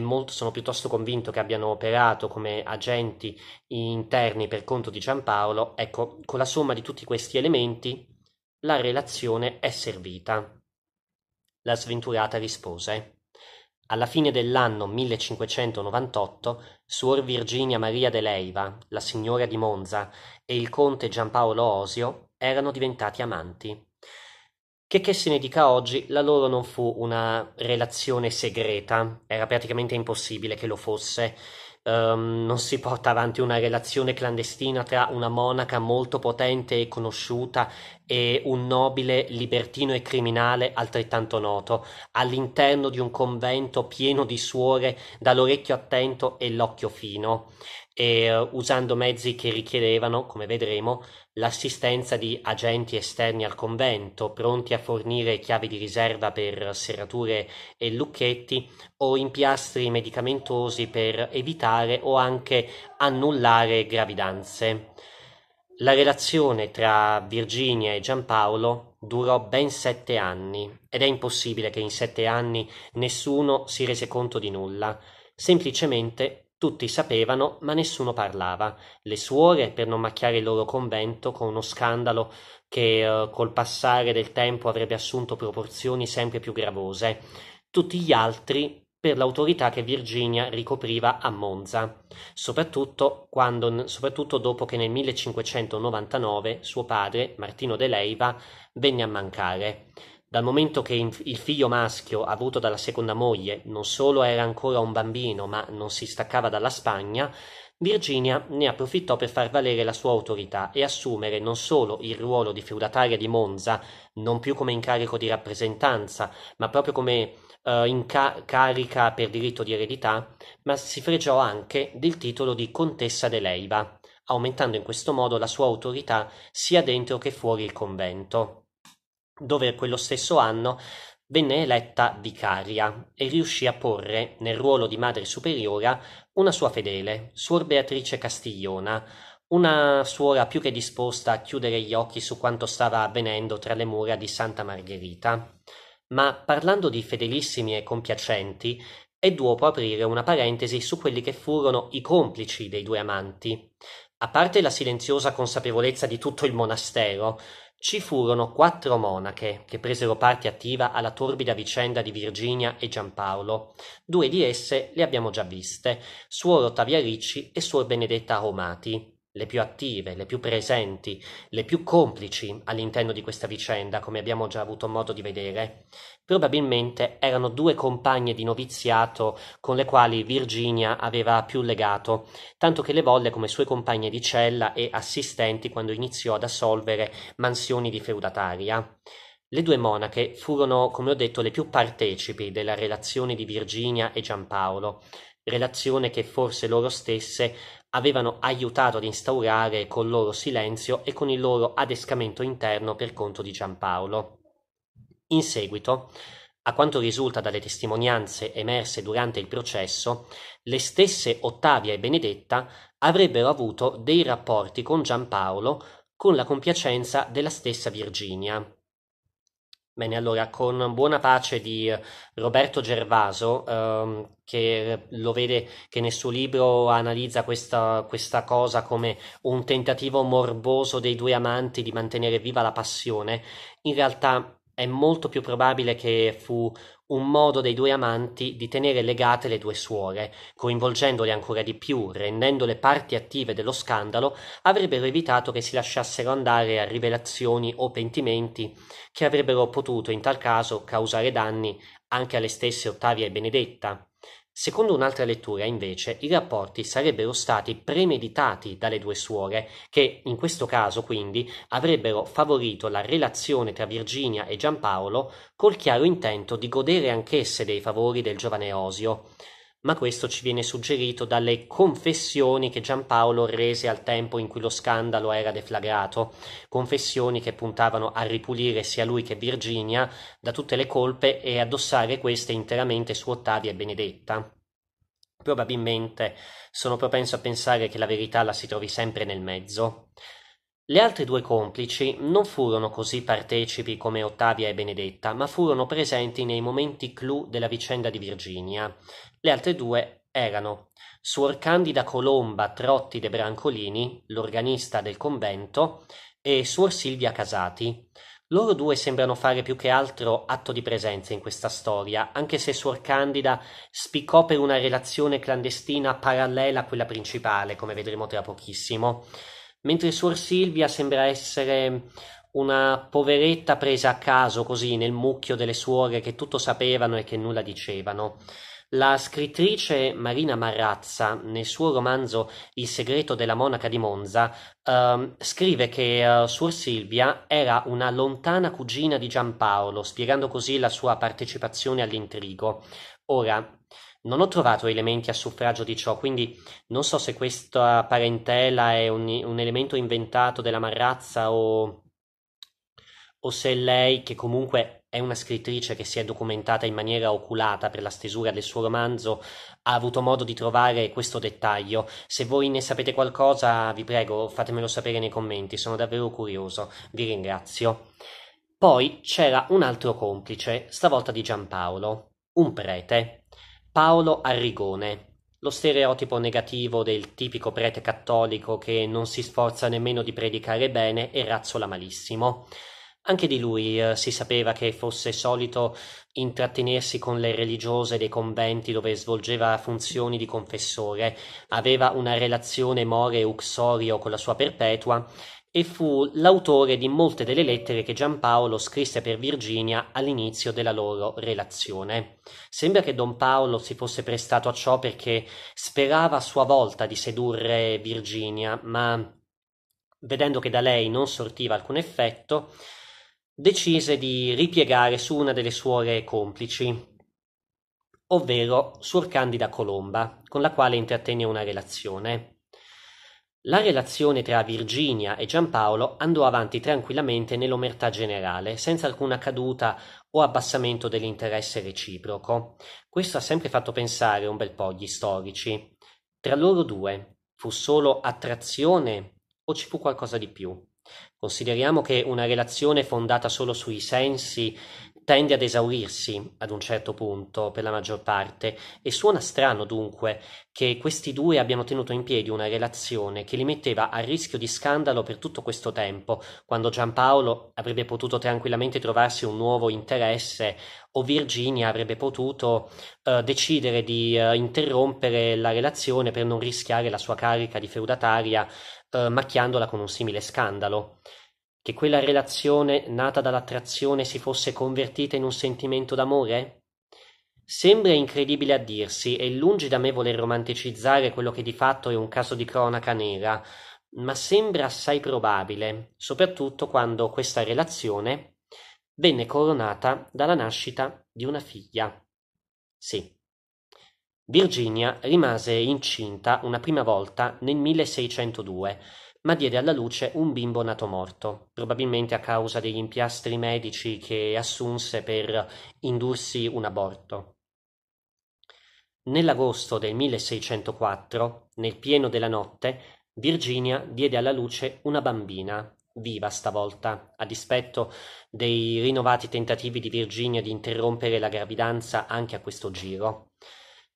molto, sono piuttosto convinto che abbiano operato come agenti interni per conto di Giampaolo, ecco, con la somma di tutti questi elementi la relazione è servita. La sventurata rispose. Alla fine dell'anno 1598, suor Virginia Maria de Leiva, la signora di Monza, e il conte Giampaolo Osio erano diventati amanti. Che che se ne dica oggi, la loro non fu una relazione segreta, era praticamente impossibile che lo fosse, um, non si porta avanti una relazione clandestina tra una monaca molto potente e conosciuta e un nobile libertino e criminale altrettanto noto, all'interno di un convento pieno di suore dall'orecchio attento e l'occhio fino e uh, usando mezzi che richiedevano, come vedremo, l'assistenza di agenti esterni al convento, pronti a fornire chiavi di riserva per serrature e lucchetti o impiastri medicamentosi per evitare o anche annullare gravidanze. La relazione tra Virginia e Giampaolo durò ben sette anni ed è impossibile che in sette anni nessuno si rese conto di nulla. Semplicemente tutti sapevano, ma nessuno parlava. Le suore, per non macchiare il loro convento con uno scandalo che eh, col passare del tempo avrebbe assunto proporzioni sempre più gravose. Tutti gli altri per l'autorità che Virginia ricopriva a Monza, soprattutto, quando, soprattutto, dopo che nel 1599 suo padre, Martino de Leiva, venne a mancare. Dal momento che il figlio maschio avuto dalla seconda moglie non solo era ancora un bambino, ma non si staccava dalla Spagna, Virginia ne approfittò per far valere la sua autorità e assumere non solo il ruolo di feudataria di Monza, non più come incarico di rappresentanza, ma proprio come eh, incarica per diritto di eredità, ma si fregiò anche del titolo di contessa de dell'Eiva, aumentando in questo modo la sua autorità sia dentro che fuori il convento dove quello stesso anno venne eletta vicaria e riuscì a porre nel ruolo di madre superiora una sua fedele, suor Beatrice Castigliona, una suora più che disposta a chiudere gli occhi su quanto stava avvenendo tra le mura di Santa Margherita. Ma parlando di fedelissimi e compiacenti, è duopo aprire una parentesi su quelli che furono i complici dei due amanti. A parte la silenziosa consapevolezza di tutto il monastero, ci furono quattro monache che presero parte attiva alla torbida vicenda di Virginia e Giampaolo. Due di esse le abbiamo già viste, suor Ottavia Ricci e suor Benedetta Romati le più attive, le più presenti, le più complici all'interno di questa vicenda, come abbiamo già avuto modo di vedere, probabilmente erano due compagne di noviziato con le quali Virginia aveva più legato, tanto che le volle come sue compagne di cella e assistenti quando iniziò ad assolvere mansioni di feudataria. Le due monache furono, come ho detto, le più partecipi della relazione di Virginia e Giampaolo, relazione che forse loro stesse avevano aiutato ad instaurare col loro silenzio e con il loro adescamento interno per conto di Giampaolo. In seguito, a quanto risulta dalle testimonianze emerse durante il processo, le stesse Ottavia e Benedetta avrebbero avuto dei rapporti con Giampaolo con la compiacenza della stessa Virginia. Bene, allora, con buona pace di Roberto Gervaso, ehm, che lo vede che nel suo libro analizza questa, questa, cosa come un tentativo morboso dei due amanti di mantenere viva la passione, in realtà è molto più probabile che fu un modo dei due amanti di tenere legate le due suore, coinvolgendole ancora di più, rendendole parti attive dello scandalo, avrebbero evitato che si lasciassero andare a rivelazioni o pentimenti che avrebbero potuto in tal caso causare danni anche alle stesse Ottavia e Benedetta, Secondo un'altra lettura, invece, i rapporti sarebbero stati premeditati dalle due suore, che in questo caso, quindi, avrebbero favorito la relazione tra Virginia e Giampaolo col chiaro intento di godere anch'esse dei favori del giovane Osio ma questo ci viene suggerito dalle confessioni che Giampaolo rese al tempo in cui lo scandalo era deflagrato, confessioni che puntavano a ripulire sia lui che Virginia da tutte le colpe e addossare queste interamente su Ottavia e Benedetta. Probabilmente sono propenso a pensare che la verità la si trovi sempre nel mezzo. Le altre due complici non furono così partecipi come Ottavia e Benedetta, ma furono presenti nei momenti clou della vicenda di Virginia. Le altre due erano Suor Candida Colomba Trotti de Brancolini, l'organista del convento, e Suor Silvia Casati. Loro due sembrano fare più che altro atto di presenza in questa storia, anche se Suor Candida spiccò per una relazione clandestina parallela a quella principale, come vedremo tra pochissimo mentre Suor Silvia sembra essere una poveretta presa a caso così nel mucchio delle suore che tutto sapevano e che nulla dicevano. La scrittrice Marina Marrazza, nel suo romanzo Il segreto della monaca di Monza, eh, scrive che eh, Suor Silvia era una lontana cugina di Giampaolo, spiegando così la sua partecipazione all'intrigo. Ora, non ho trovato elementi a suffragio di ciò, quindi non so se questa parentela è un, un elemento inventato della Marrazza o, o se lei, che comunque è una scrittrice che si è documentata in maniera oculata per la stesura del suo romanzo, ha avuto modo di trovare questo dettaglio. Se voi ne sapete qualcosa, vi prego, fatemelo sapere nei commenti, sono davvero curioso. Vi ringrazio. Poi c'era un altro complice, stavolta di Giampaolo, un prete. Paolo Arrigone. Lo stereotipo negativo del tipico prete cattolico che non si sforza nemmeno di predicare bene e razzola malissimo. Anche di lui eh, si sapeva che fosse solito intrattenersi con le religiose dei conventi dove svolgeva funzioni di confessore, aveva una relazione more uxorio con la sua perpetua e fu l'autore di molte delle lettere che Giampaolo scrisse per Virginia all'inizio della loro relazione. Sembra che Don Paolo si fosse prestato a ciò perché sperava a sua volta di sedurre Virginia, ma vedendo che da lei non sortiva alcun effetto, decise di ripiegare su una delle suore complici, ovvero Suor Candida Colomba, con la quale intrattenne una relazione. La relazione tra Virginia e Giampaolo andò avanti tranquillamente nell'omertà generale, senza alcuna caduta o abbassamento dell'interesse reciproco. Questo ha sempre fatto pensare un bel po' gli storici. Tra loro due fu solo attrazione o ci fu qualcosa di più? Consideriamo che una relazione fondata solo sui sensi tende ad esaurirsi ad un certo punto per la maggior parte e suona strano dunque che questi due abbiano tenuto in piedi una relazione che li metteva a rischio di scandalo per tutto questo tempo, quando Giampaolo avrebbe potuto tranquillamente trovarsi un nuovo interesse o Virginia avrebbe potuto eh, decidere di eh, interrompere la relazione per non rischiare la sua carica di feudataria eh, macchiandola con un simile scandalo. Che quella relazione nata dall'attrazione si fosse convertita in un sentimento d'amore? Sembra incredibile a dirsi, e lungi da me voler romanticizzare quello che di fatto è un caso di cronaca nera, ma sembra assai probabile, soprattutto quando questa relazione venne coronata dalla nascita di una figlia. Sì. Virginia rimase incinta una prima volta nel 1602 ma diede alla luce un bimbo nato morto, probabilmente a causa degli impiastri medici che assunse per indursi un aborto. Nell'agosto del 1604, nel pieno della notte, Virginia diede alla luce una bambina, viva stavolta, a dispetto dei rinnovati tentativi di Virginia di interrompere la gravidanza anche a questo giro.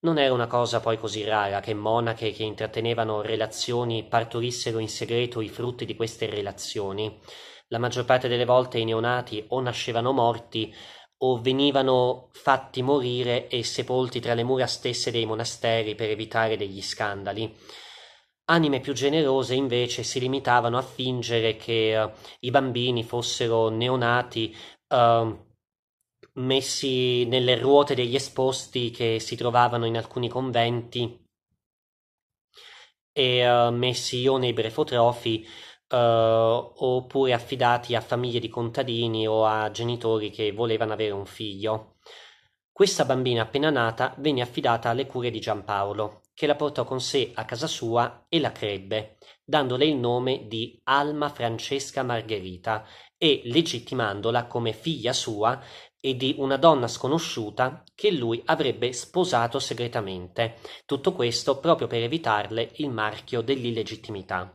Non era una cosa poi così rara che monache che intrattenevano relazioni partorissero in segreto i frutti di queste relazioni. La maggior parte delle volte i neonati o nascevano morti o venivano fatti morire e sepolti tra le mura stesse dei monasteri per evitare degli scandali. Anime più generose invece si limitavano a fingere che uh, i bambini fossero neonati uh, messi nelle ruote degli esposti che si trovavano in alcuni conventi e uh, messi o nei brefotrofi uh, oppure affidati a famiglie di contadini o a genitori che volevano avere un figlio. Questa bambina appena nata venne affidata alle cure di Giampaolo, che la portò con sé a casa sua e la crebbe, dandole il nome di Alma Francesca Margherita e legittimandola come figlia sua e di una donna sconosciuta che lui avrebbe sposato segretamente, tutto questo proprio per evitarle il marchio dell'illegittimità.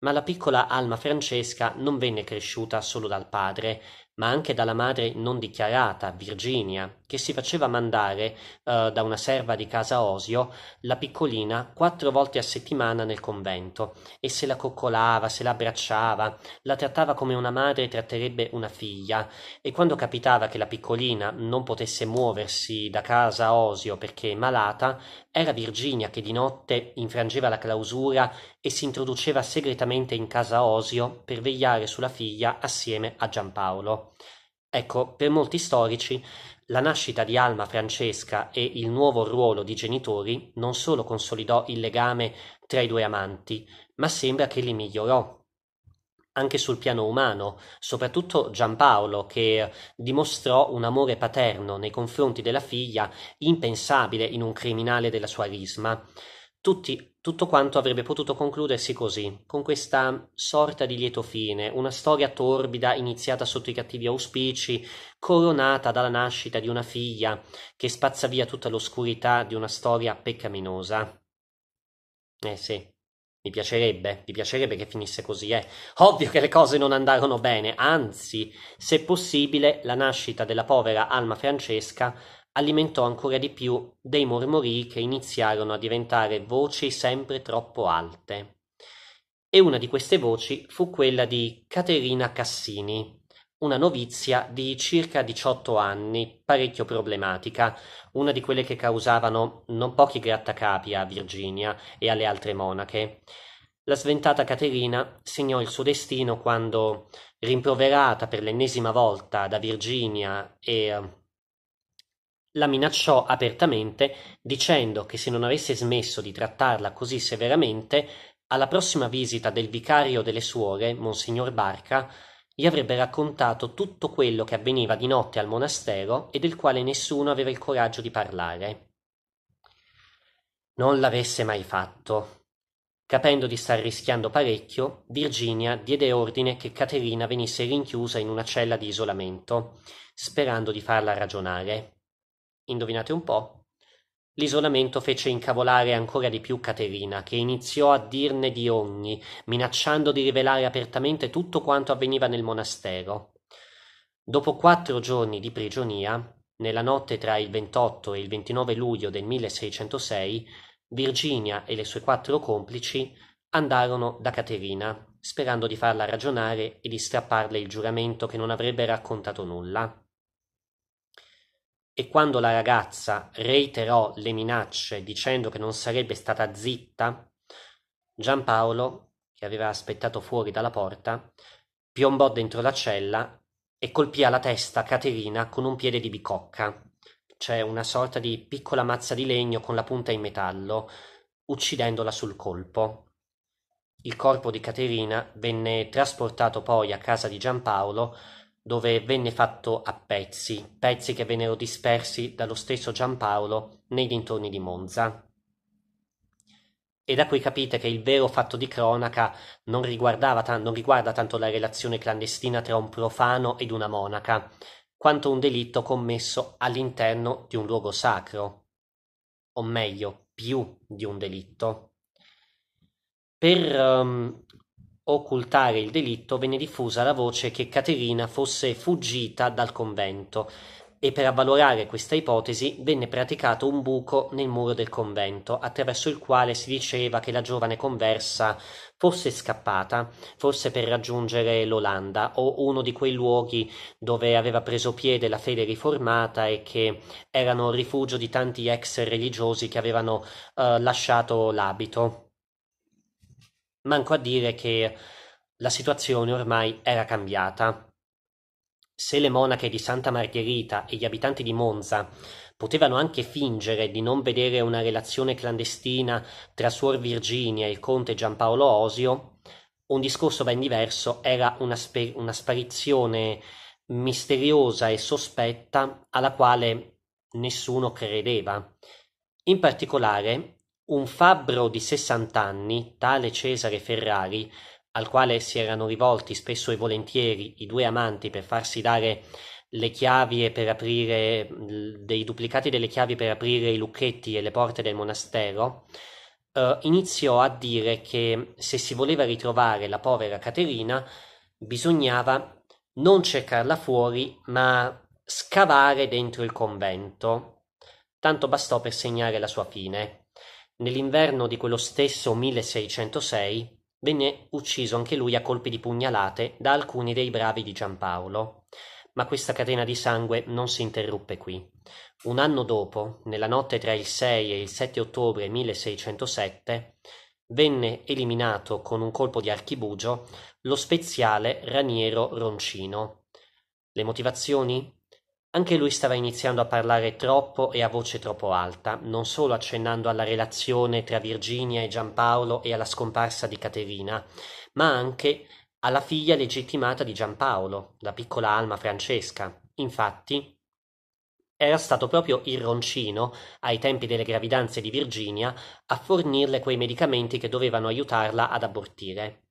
Ma la piccola Alma Francesca non venne cresciuta solo dal padre, ma anche dalla madre non dichiarata, Virginia, che si faceva mandare eh, da una serva di casa Osio la piccolina quattro volte a settimana nel convento e se la coccolava, se la abbracciava, la trattava come una madre tratterebbe una figlia e quando capitava che la piccolina non potesse muoversi da casa Osio perché malata, era Virginia che di notte infrangeva la clausura e si introduceva segretamente in casa Osio per vegliare sulla figlia assieme a Giampaolo. Ecco, per molti storici, la nascita di Alma Francesca e il nuovo ruolo di genitori non solo consolidò il legame tra i due amanti, ma sembra che li migliorò anche sul piano umano, soprattutto Giampaolo che dimostrò un amore paterno nei confronti della figlia impensabile in un criminale della sua risma. Tutti, tutto quanto avrebbe potuto concludersi così, con questa sorta di lieto fine, una storia torbida iniziata sotto i cattivi auspici, coronata dalla nascita di una figlia che spazza via tutta l'oscurità di una storia peccaminosa. Eh sì. Mi piacerebbe, mi piacerebbe che finisse così, eh. Ovvio che le cose non andarono bene, anzi, se possibile, la nascita della povera Alma Francesca alimentò ancora di più dei mormorii che iniziarono a diventare voci sempre troppo alte. E una di queste voci fu quella di Caterina Cassini, una novizia di circa 18 anni, parecchio problematica, una di quelle che causavano non pochi grattacapi a Virginia e alle altre monache. La sventata Caterina segnò il suo destino quando, rimproverata per l'ennesima volta da Virginia e ehm, la minacciò apertamente dicendo che se non avesse smesso di trattarla così severamente, alla prossima visita del vicario delle suore, Monsignor Barca, gli avrebbe raccontato tutto quello che avveniva di notte al monastero e del quale nessuno aveva il coraggio di parlare. Non l'avesse mai fatto. Capendo di star rischiando parecchio, Virginia diede ordine che Caterina venisse rinchiusa in una cella di isolamento, sperando di farla ragionare. Indovinate un po'? L'isolamento fece incavolare ancora di più Caterina, che iniziò a dirne di ogni, minacciando di rivelare apertamente tutto quanto avveniva nel monastero. Dopo quattro giorni di prigionia, nella notte tra il 28 e il 29 luglio del 1606, Virginia e le sue quattro complici andarono da Caterina, sperando di farla ragionare e di strapparle il giuramento che non avrebbe raccontato nulla e quando la ragazza reiterò le minacce dicendo che non sarebbe stata zitta, Giampaolo, che aveva aspettato fuori dalla porta, piombò dentro la cella e colpì alla testa Caterina con un piede di bicocca, cioè una sorta di piccola mazza di legno con la punta in metallo, uccidendola sul colpo. Il corpo di Caterina venne trasportato poi a casa di Giampaolo dove venne fatto a pezzi, pezzi che vennero dispersi dallo stesso Giampaolo nei dintorni di Monza. E da qui capite che il vero fatto di cronaca non, t- non riguarda tanto la relazione clandestina tra un profano ed una monaca, quanto un delitto commesso all'interno di un luogo sacro, o meglio, più di un delitto. Per um, occultare il delitto venne diffusa la voce che Caterina fosse fuggita dal convento e per avvalorare questa ipotesi venne praticato un buco nel muro del convento, attraverso il quale si diceva che la giovane conversa fosse scappata, forse per raggiungere l'Olanda o uno di quei luoghi dove aveva preso piede la fede riformata e che erano rifugio di tanti ex religiosi che avevano eh, lasciato l'abito manco a dire che la situazione ormai era cambiata. Se le monache di Santa Margherita e gli abitanti di Monza potevano anche fingere di non vedere una relazione clandestina tra Suor Virginia e il conte Giampaolo Osio, un discorso ben diverso era una, sper- una sparizione misteriosa e sospetta alla quale nessuno credeva. In particolare, un fabbro di 60 anni, tale Cesare Ferrari, al quale si erano rivolti spesso e volentieri i due amanti per farsi dare le chiavi per aprire dei duplicati delle chiavi per aprire i lucchetti e le porte del monastero, eh, iniziò a dire che se si voleva ritrovare la povera Caterina bisognava non cercarla fuori, ma scavare dentro il convento. Tanto bastò per segnare la sua fine. Nell'inverno di quello stesso 1606 venne ucciso anche lui a colpi di pugnalate da alcuni dei bravi di Giampaolo. Ma questa catena di sangue non si interruppe qui. Un anno dopo, nella notte tra il 6 e il 7 ottobre 1607, venne eliminato con un colpo di archibugio lo speziale Raniero Roncino. Le motivazioni? Anche lui stava iniziando a parlare troppo e a voce troppo alta, non solo accennando alla relazione tra Virginia e Giampaolo e alla scomparsa di Caterina, ma anche alla figlia legittimata di Giampaolo, la piccola Alma Francesca. Infatti, era stato proprio il roncino, ai tempi delle gravidanze di Virginia, a fornirle quei medicamenti che dovevano aiutarla ad abortire.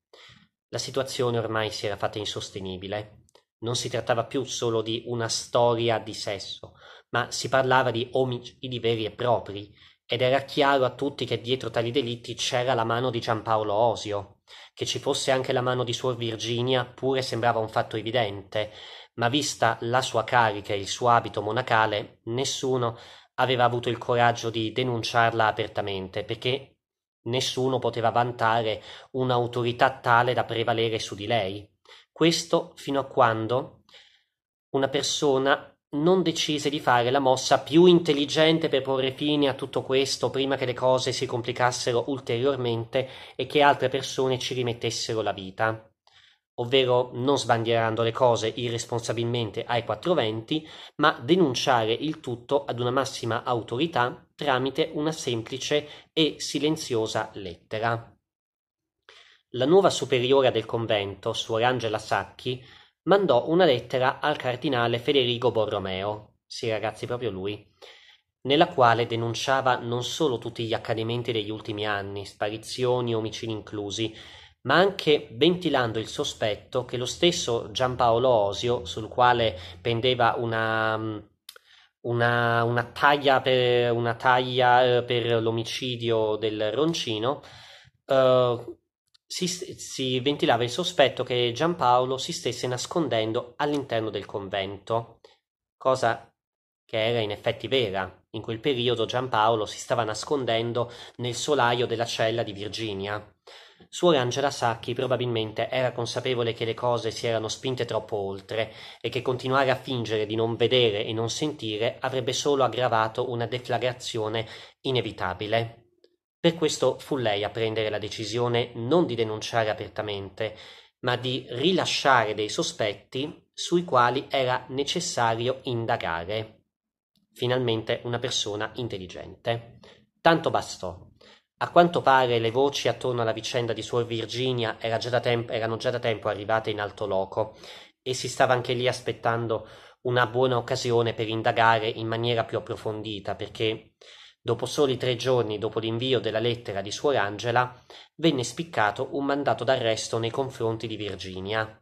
La situazione ormai si era fatta insostenibile non si trattava più solo di una storia di sesso, ma si parlava di omicidi veri e propri, ed era chiaro a tutti che dietro tali delitti c'era la mano di Giampaolo Osio. Che ci fosse anche la mano di Suor Virginia pure sembrava un fatto evidente, ma vista la sua carica e il suo abito monacale, nessuno aveva avuto il coraggio di denunciarla apertamente, perché nessuno poteva vantare un'autorità tale da prevalere su di lei. Questo fino a quando una persona non decise di fare la mossa più intelligente per porre fine a tutto questo prima che le cose si complicassero ulteriormente e che altre persone ci rimettessero la vita. Ovvero non sbandierando le cose irresponsabilmente ai quattro venti, ma denunciare il tutto ad una massima autorità tramite una semplice e silenziosa lettera. La nuova superiora del convento, suor Angela Sacchi, mandò una lettera al cardinale Federigo Borromeo sì ragazzi proprio lui nella quale denunciava non solo tutti gli accadimenti degli ultimi anni, sparizioni, omicidi inclusi, ma anche ventilando il sospetto che lo stesso Giampaolo Osio, sul quale pendeva una, una, una, taglia, per, una taglia, eh, per, l'omicidio del Roncino, eh, si, si ventilava il sospetto che Giampaolo si stesse nascondendo all'interno del convento, cosa che era in effetti vera. In quel periodo Giampaolo si stava nascondendo nel solaio della cella di Virginia. Suor Angela Sacchi probabilmente era consapevole che le cose si erano spinte troppo oltre e che continuare a fingere di non vedere e non sentire avrebbe solo aggravato una deflagrazione inevitabile. Per questo fu lei a prendere la decisione non di denunciare apertamente, ma di rilasciare dei sospetti sui quali era necessario indagare. Finalmente una persona intelligente. Tanto bastò. A quanto pare le voci attorno alla vicenda di Suor Virginia era già tempo, erano già da tempo arrivate in alto loco e si stava anche lì aspettando una buona occasione per indagare in maniera più approfondita perché Dopo soli tre giorni dopo l'invio della lettera di suor Angela, venne spiccato un mandato d'arresto nei confronti di Virginia.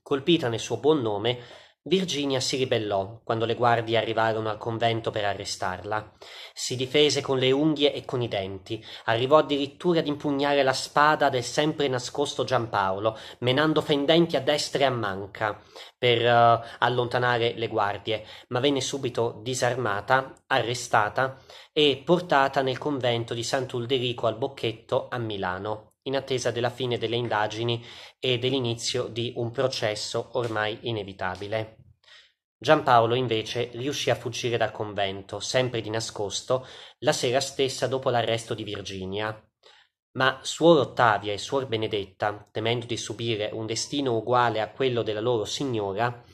Colpita nel suo buon nome, Virginia si ribellò quando le guardie arrivarono al convento per arrestarla. Si difese con le unghie e con i denti, arrivò addirittura ad impugnare la spada del sempre nascosto Giampaolo, menando fendenti a destra e a manca per uh, allontanare le guardie, ma venne subito disarmata, arrestata e portata nel convento di Sant'Ulderico al Bocchetto a Milano in attesa della fine delle indagini e dell'inizio di un processo ormai inevitabile. Giampaolo invece riuscì a fuggire dal convento, sempre di nascosto, la sera stessa dopo l'arresto di Virginia. Ma suor Ottavia e suor Benedetta, temendo di subire un destino uguale a quello della loro signora,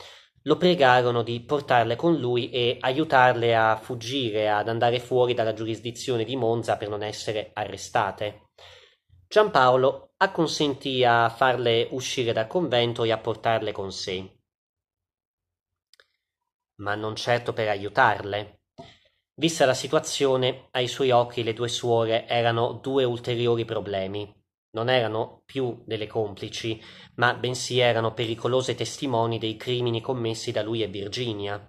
lo pregarono di portarle con lui e aiutarle a fuggire, ad andare fuori dalla giurisdizione di Monza per non essere arrestate. Giampaolo acconsentì a farle uscire dal convento e a portarle con sé. Ma non certo per aiutarle. Vista la situazione, ai suoi occhi le due suore erano due ulteriori problemi. Non erano più delle complici, ma bensì erano pericolose testimoni dei crimini commessi da lui e Virginia.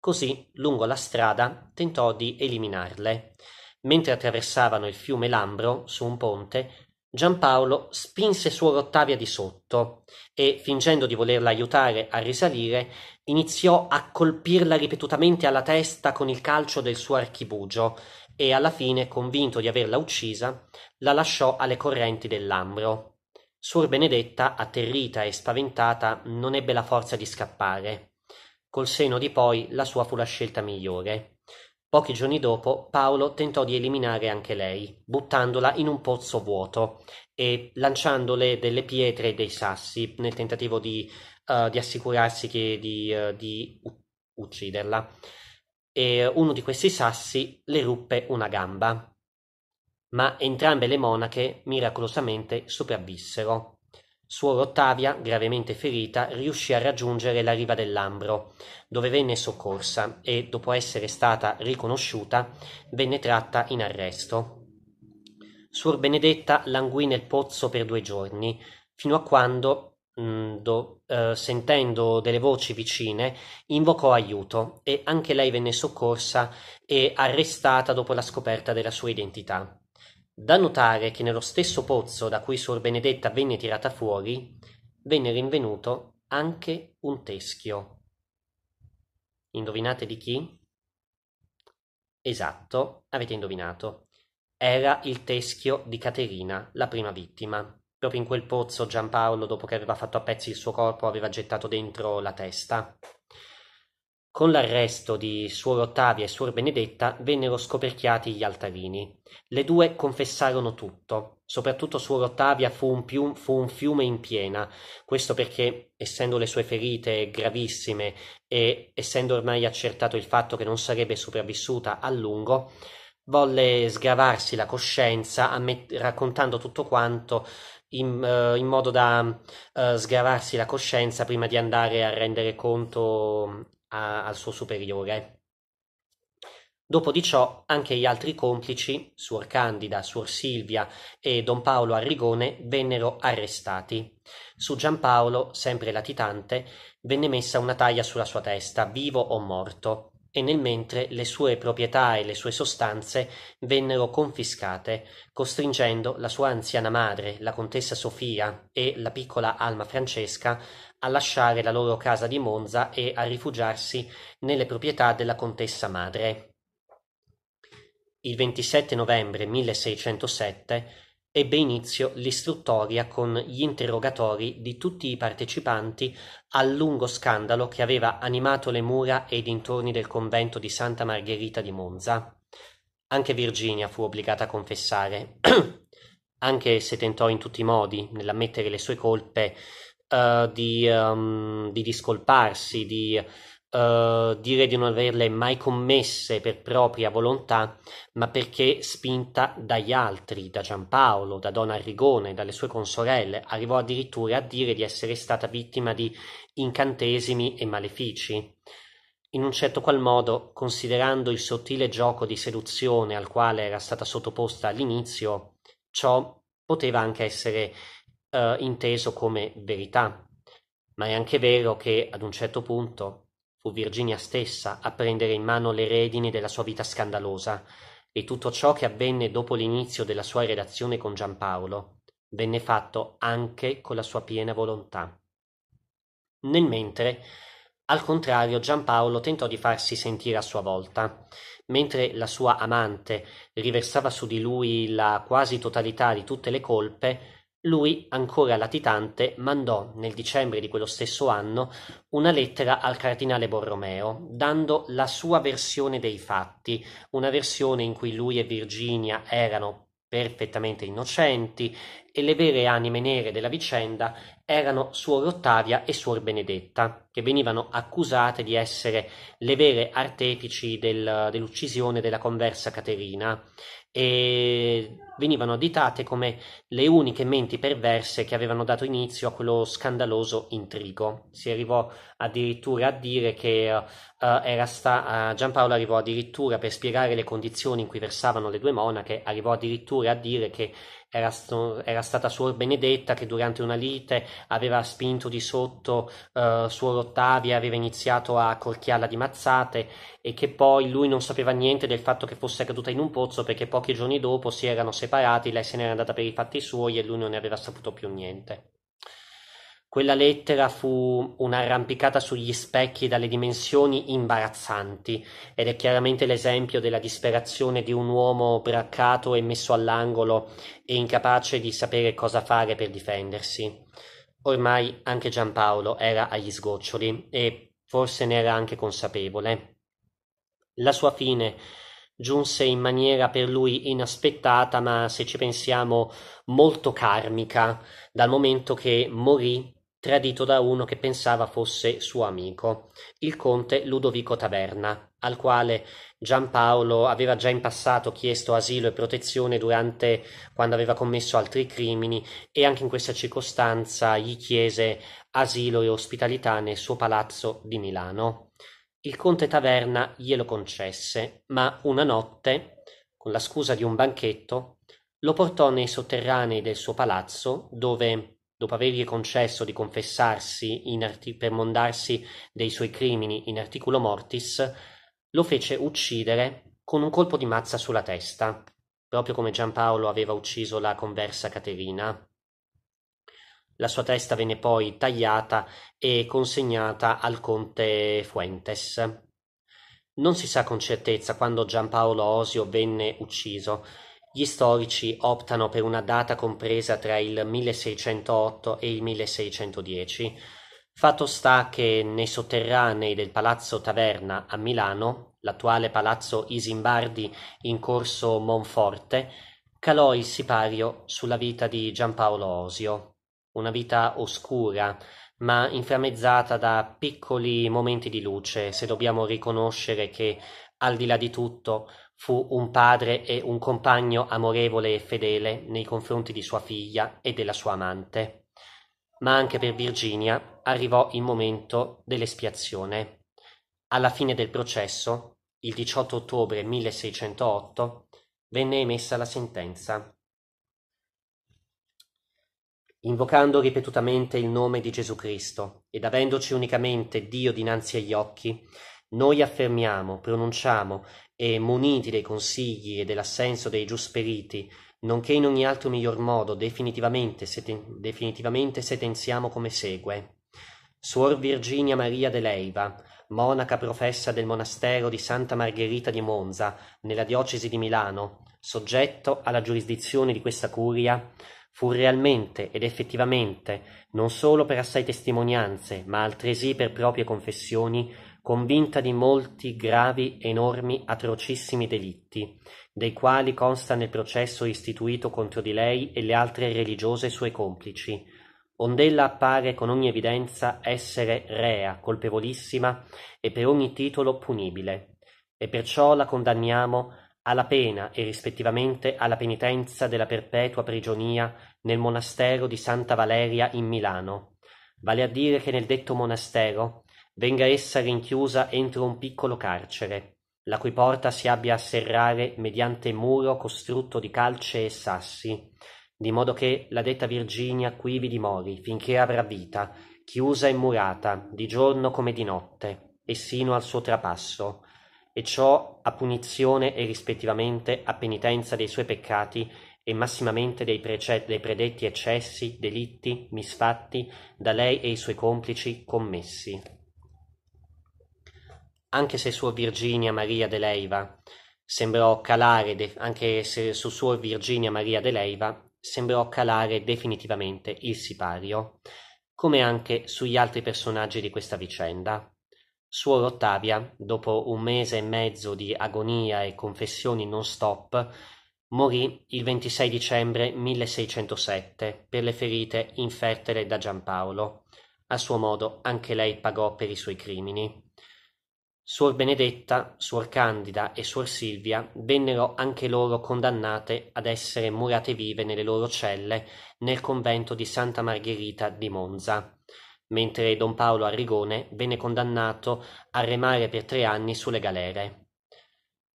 Così, lungo la strada, tentò di eliminarle. Mentre attraversavano il fiume Lambro, su un ponte, Giampaolo spinse suor Ottavia di sotto e, fingendo di volerla aiutare a risalire, iniziò a colpirla ripetutamente alla testa con il calcio del suo archibugio e alla fine, convinto di averla uccisa, la lasciò alle correnti dell'ambro. Suor Benedetta, atterrita e spaventata, non ebbe la forza di scappare. Col seno di poi la sua fu la scelta migliore. Pochi giorni dopo Paolo tentò di eliminare anche lei, buttandola in un pozzo vuoto e lanciandole delle pietre e dei sassi nel tentativo di, uh, di assicurarsi che, di, uh, di ucciderla. E uno di questi sassi le ruppe una gamba, ma entrambe le monache miracolosamente sopravvissero. Suor Ottavia, gravemente ferita, riuscì a raggiungere la riva dell'Ambro, dove venne soccorsa e, dopo essere stata riconosciuta, venne tratta in arresto. Suor Benedetta languì nel pozzo per due giorni, fino a quando, mh, mm, eh, sentendo delle voci vicine, invocò aiuto e anche lei venne soccorsa e arrestata dopo la scoperta della sua identità. Da notare che nello stesso pozzo da cui Suor Benedetta venne tirata fuori venne rinvenuto anche un teschio. Indovinate di chi? Esatto, avete indovinato. Era il teschio di Caterina, la prima vittima. Proprio in quel pozzo Giampaolo, dopo che aveva fatto a pezzi il suo corpo, aveva gettato dentro la testa. Con l'arresto di suor Ottavia e suor Benedetta vennero scoperchiati gli altarini. Le due confessarono tutto, soprattutto suor Ottavia fu un, più, fu un fiume in piena, questo perché, essendo le sue ferite gravissime e essendo ormai accertato il fatto che non sarebbe sopravvissuta a lungo, volle sgravarsi la coscienza ammet- raccontando tutto quanto in, uh, in modo da uh, sgravarsi la coscienza prima di andare a rendere conto a, al suo superiore. Dopo di ciò anche gli altri complici, Suor Candida, Suor Silvia e Don Paolo Arrigone, vennero arrestati. Su Giampaolo, sempre latitante, venne messa una taglia sulla sua testa, vivo o morto, e nel mentre le sue proprietà e le sue sostanze vennero confiscate, costringendo la sua anziana madre, la contessa Sofia, e la piccola Alma Francesca a lasciare la loro casa di Monza e a rifugiarsi nelle proprietà della contessa madre. Il 27 novembre 1607 ebbe inizio l'istruttoria con gli interrogatori di tutti i partecipanti al lungo scandalo che aveva animato le mura e i dintorni del convento di Santa Margherita di Monza. Anche Virginia fu obbligata a confessare, anche se tentò in tutti i modi, nell'ammettere le sue colpe, eh, di, um, di, discolparsi, di uh, dire di non averle mai commesse per propria volontà, ma perché spinta dagli altri, da Giampaolo, da Don Arrigone, dalle sue consorelle, arrivò addirittura a dire di essere stata vittima di incantesimi e malefici. In un certo qual modo, considerando il sottile gioco di seduzione al quale era stata sottoposta all'inizio, ciò poteva anche essere eh, inteso come verità, ma è anche vero che ad un certo punto fu Virginia stessa a prendere in mano le redini della sua vita scandalosa e tutto ciò che avvenne dopo l'inizio della sua relazione con Giampaolo venne fatto anche con la sua piena volontà. Nel mentre, al contrario, Giampaolo tentò di farsi sentire a sua volta. Mentre la sua amante riversava su di lui la quasi totalità di tutte le colpe, lui, ancora latitante, mandò, nel dicembre di quello stesso anno, una lettera al cardinale Borromeo, dando la sua versione dei fatti, una versione in cui lui e Virginia erano perfettamente innocenti e le vere anime nere della vicenda erano suor Ottavia e suor Benedetta, che venivano accusate di essere le vere artefici del, dell'uccisione della conversa Caterina e venivano additate come le uniche menti perverse che avevano dato inizio a quello scandaloso intrigo. Si arrivò addirittura a dire che uh, era sta- uh, Giampaolo arrivò addirittura per spiegare le condizioni in cui versavano le due monache, arrivò addirittura a dire che era, sto, era, stata Suor Benedetta che durante una lite aveva spinto di sotto eh, Suor Ottavia, aveva iniziato a corchiarla di mazzate e che poi lui non sapeva niente del fatto che fosse caduta in un pozzo perché pochi giorni dopo si erano separati, lei se n'era andata per i fatti suoi e lui non ne aveva saputo più niente. Quella lettera fu un'arrampicata sugli specchi dalle dimensioni imbarazzanti, ed è chiaramente l'esempio della disperazione di un uomo braccato e messo all'angolo e incapace di sapere cosa fare per difendersi. Ormai anche Giampaolo era agli sgoccioli e forse ne era anche consapevole. La sua fine giunse in maniera per lui inaspettata, ma se ci pensiamo molto karmica, dal momento che morì tradito da uno che pensava fosse suo amico, il conte Ludovico Taverna, al quale Giampaolo aveva già in passato chiesto asilo e protezione durante quando aveva commesso altri crimini e anche in questa circostanza gli chiese asilo e ospitalità nel suo palazzo di Milano. Il conte Taverna glielo concesse, ma una notte, con la scusa di un banchetto, lo portò nei sotterranei del suo palazzo, dove dopo avergli concesso di confessarsi arti- per mondarsi dei suoi crimini in articulo mortis, lo fece uccidere con un colpo di mazza sulla testa, proprio come Giampaolo aveva ucciso la conversa Caterina. La sua testa venne poi tagliata e consegnata al conte Fuentes. Non si sa con certezza quando Giampaolo Osio venne ucciso, gli storici optano per una data compresa tra il 1608 e il 1610. Fatto sta che nei sotterranei del Palazzo Taverna a Milano, l'attuale Palazzo Isimbardi in corso Monforte, calò il sipario sulla vita di Giampaolo Osio. Una vita oscura, ma inframmezzata da piccoli momenti di luce, se dobbiamo riconoscere che, al di là di tutto, Fu un padre e un compagno amorevole e fedele nei confronti di sua figlia e della sua amante. Ma anche per Virginia arrivò il momento dell'espiazione. Alla fine del processo, il 18 ottobre 1608, venne emessa la sentenza. Invocando ripetutamente il nome di Gesù Cristo ed avendoci unicamente Dio dinanzi agli occhi, noi affermiamo, pronunciamo e, muniti dei consigli e dell'assenso dei giusperiti, nonché in ogni altro miglior modo, definitivamente, seten- definitivamente sentenziamo come segue. Suor Virginia Maria de Leiva, monaca professa del monastero di Santa Margherita di Monza, nella diocesi di Milano, soggetto alla giurisdizione di questa curia, fu realmente ed effettivamente, non solo per assai testimonianze, ma altresì per proprie confessioni, convinta di molti gravi, enormi, atrocissimi delitti, dei quali consta nel processo istituito contro di lei e le altre religiose sue complici, ond'ella appare con ogni evidenza essere rea, colpevolissima e per ogni titolo punibile, e perciò la condanniamo alla pena e rispettivamente alla penitenza della perpetua prigionia nel monastero di Santa Valeria in Milano, vale a dire che nel detto monastero venga essa rinchiusa entro un piccolo carcere, la cui porta si abbia a serrare mediante muro costrutto di calce e sassi, di modo che la detta Virginia quivi dimori finché avrà vita, chiusa e murata, di giorno come di notte, e sino al suo trapasso, e ciò a punizione e rispettivamente a penitenza dei suoi peccati e massimamente dei, prece- dei predetti eccessi, delitti, misfatti da lei e i suoi complici commessi anche se Suor Virginia Maria de Leiva sembrò calare, de- anche se su Suor Virginia Maria de Leiva sembrò calare definitivamente il sipario, come anche sugli altri personaggi di questa vicenda. Suor Ottavia, dopo un mese e mezzo di agonia e confessioni non stop, morì il 26 dicembre 1607 per le ferite infertile da Giampaolo. A suo modo anche lei pagò per i suoi crimini. Suor Benedetta, suor Candida e suor Silvia vennero anche loro condannate ad essere murate vive nelle loro celle nel convento di Santa Margherita di Monza, mentre don Paolo Arrigone venne condannato a remare per tre anni sulle galere.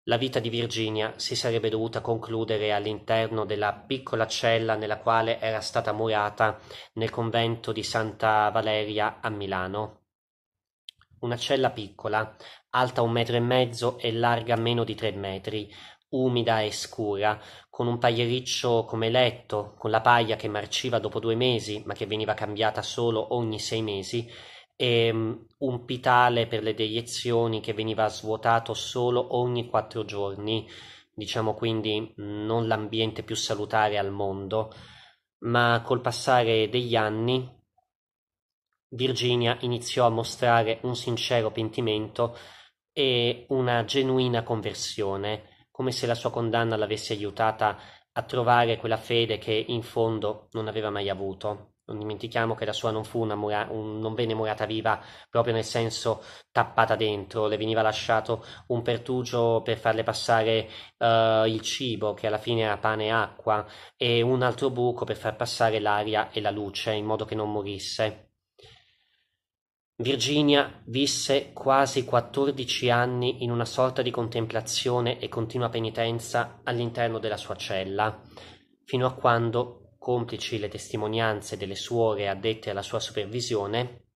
La vita di Virginia si sarebbe dovuta concludere all'interno della piccola cella nella quale era stata murata nel convento di Santa Valeria a Milano. Una cella piccola, alta un metro e mezzo e larga meno di tre metri, umida e scura, con un pagliericcio come letto, con la paglia che marciva dopo due mesi, ma che veniva cambiata solo ogni sei mesi, e mm, un pitale per le deiezioni che veniva svuotato solo ogni quattro giorni, diciamo quindi mm, non l'ambiente più salutare al mondo, ma col passare degli anni Virginia iniziò a mostrare un sincero pentimento e una genuina conversione, come se la sua condanna l'avesse aiutata a trovare quella fede che in fondo non aveva mai avuto. Non dimentichiamo che la sua non fu una mura- un, non venne murata viva proprio nel senso tappata dentro, le veniva lasciato un pertugio per farle passare uh, il cibo, che alla fine era pane e acqua, e un altro buco per far passare l'aria e la luce in modo che non morisse. Virginia visse quasi 14 anni in una sorta di contemplazione e continua penitenza all'interno della sua cella, fino a quando, complici le testimonianze delle suore addette alla sua supervisione,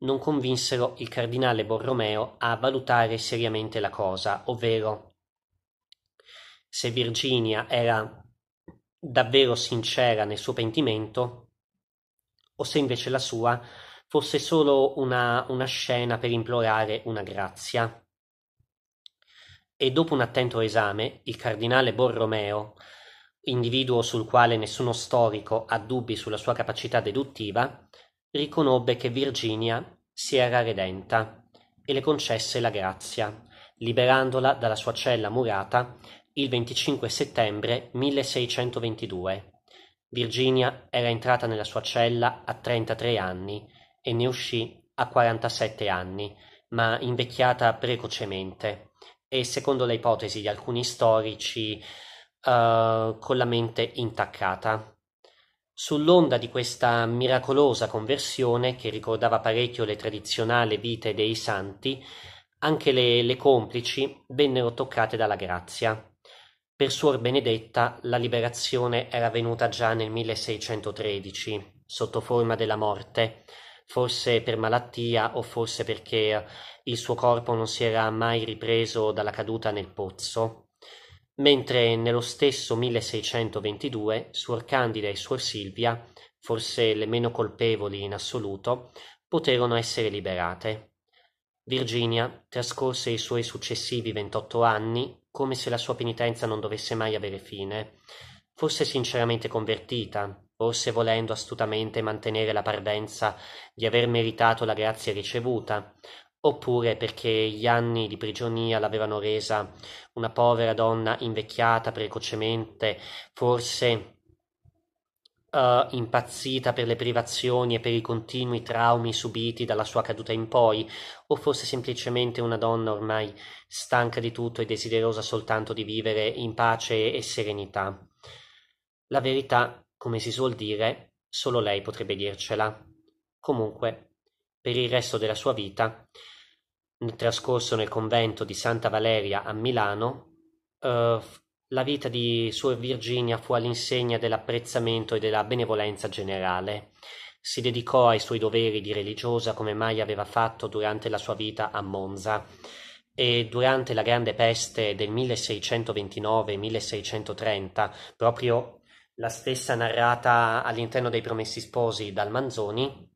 non convinsero il cardinale Borromeo a valutare seriamente la cosa, ovvero se Virginia era davvero sincera nel suo pentimento o se invece la sua fosse solo una, una scena per implorare una grazia. E dopo un attento esame, il cardinale Borromeo, individuo sul quale nessuno storico ha dubbi sulla sua capacità deduttiva, riconobbe che Virginia si era redenta e le concesse la grazia, liberandola dalla sua cella murata il 25 settembre 1622. Virginia era entrata nella sua cella a 33 anni e ne uscì a 47 anni, ma invecchiata precocemente e secondo le ipotesi di alcuni storici uh, con la mente intaccata. Sull'onda di questa miracolosa conversione, che ricordava parecchio le tradizionali vite dei santi, anche le, le complici vennero toccate dalla grazia. Per Suor Benedetta la liberazione era venuta già nel 1613, sotto forma della morte, forse per malattia o forse perché il suo corpo non si era mai ripreso dalla caduta nel pozzo. Mentre nello stesso 1622 Suor Candida e Suor Silvia, forse le meno colpevoli in assoluto, poterono essere liberate. Virginia trascorse i suoi successivi 28 anni come se la sua penitenza non dovesse mai avere fine, fosse sinceramente convertita, forse volendo astutamente mantenere la parvenza di aver meritato la grazia ricevuta, oppure perché gli anni di prigionia l'avevano resa una povera donna invecchiata precocemente, forse uh, impazzita per le privazioni e per i continui traumi subiti dalla sua caduta in poi, o forse semplicemente una donna ormai stanca di tutto e desiderosa soltanto di vivere in pace e serenità. La verità come si suol dire, solo lei potrebbe dircela. Comunque, per il resto della sua vita, trascorso nel convento di Santa Valeria a Milano, eh, la vita di Suor Virginia fu all'insegna dell'apprezzamento e della benevolenza generale. Si dedicò ai suoi doveri di religiosa come mai aveva fatto durante la sua vita a Monza e durante la grande peste del 1629-1630, proprio la stessa narrata all'interno dei Promessi Sposi dal Manzoni,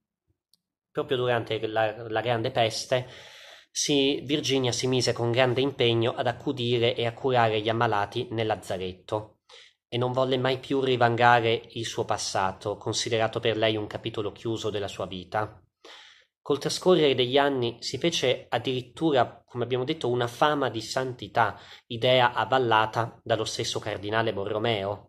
proprio durante la, la Grande Peste, si, Virginia si mise con grande impegno ad accudire e a curare gli ammalati nel lazzaretto e non volle mai più rivangare il suo passato, considerato per lei un capitolo chiuso della sua vita. Col trascorrere degli anni si fece addirittura, come abbiamo detto, una fama di santità, idea avvallata dallo stesso cardinale Borromeo,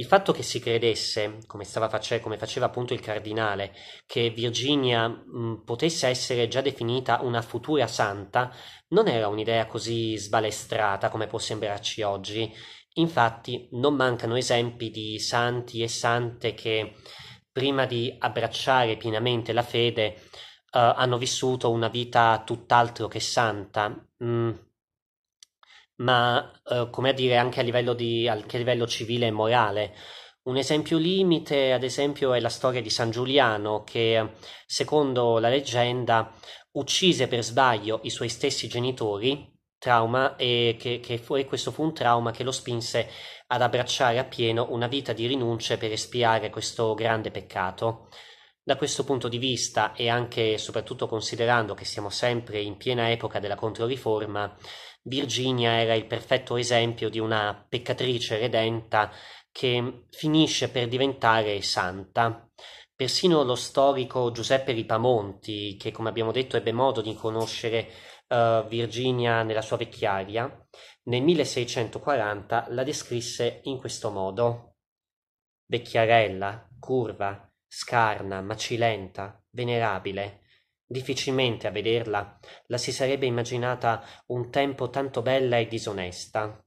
il fatto che si credesse, come, face- come faceva appunto il cardinale, che Virginia mh, potesse essere già definita una futura santa, non era un'idea così sbalestrata come può sembrarci oggi. Infatti non mancano esempi di santi e sante che, prima di abbracciare pienamente la fede, eh, hanno vissuto una vita tutt'altro che santa. Mm ma eh, come a dire anche a livello, di, anche a livello civile e morale. Un esempio limite, ad esempio, è la storia di San Giuliano che, secondo la leggenda, uccise per sbaglio i suoi stessi genitori, trauma, e che, che fu, e questo fu un trauma che lo spinse ad abbracciare appieno una vita di rinunce per espiare questo grande peccato. Da questo punto di vista, e anche e soprattutto considerando che siamo sempre in piena epoca della Controriforma, Virginia era il perfetto esempio di una peccatrice redenta che finisce per diventare santa. Persino lo storico Giuseppe Ripamonti, che come abbiamo detto ebbe modo di conoscere uh, Virginia nella sua vecchiaia, nel 1640 la descrisse in questo modo. Vecchiarella, curva, scarna, macilenta, venerabile, difficilmente a vederla la si sarebbe immaginata un tempo tanto bella e disonesta.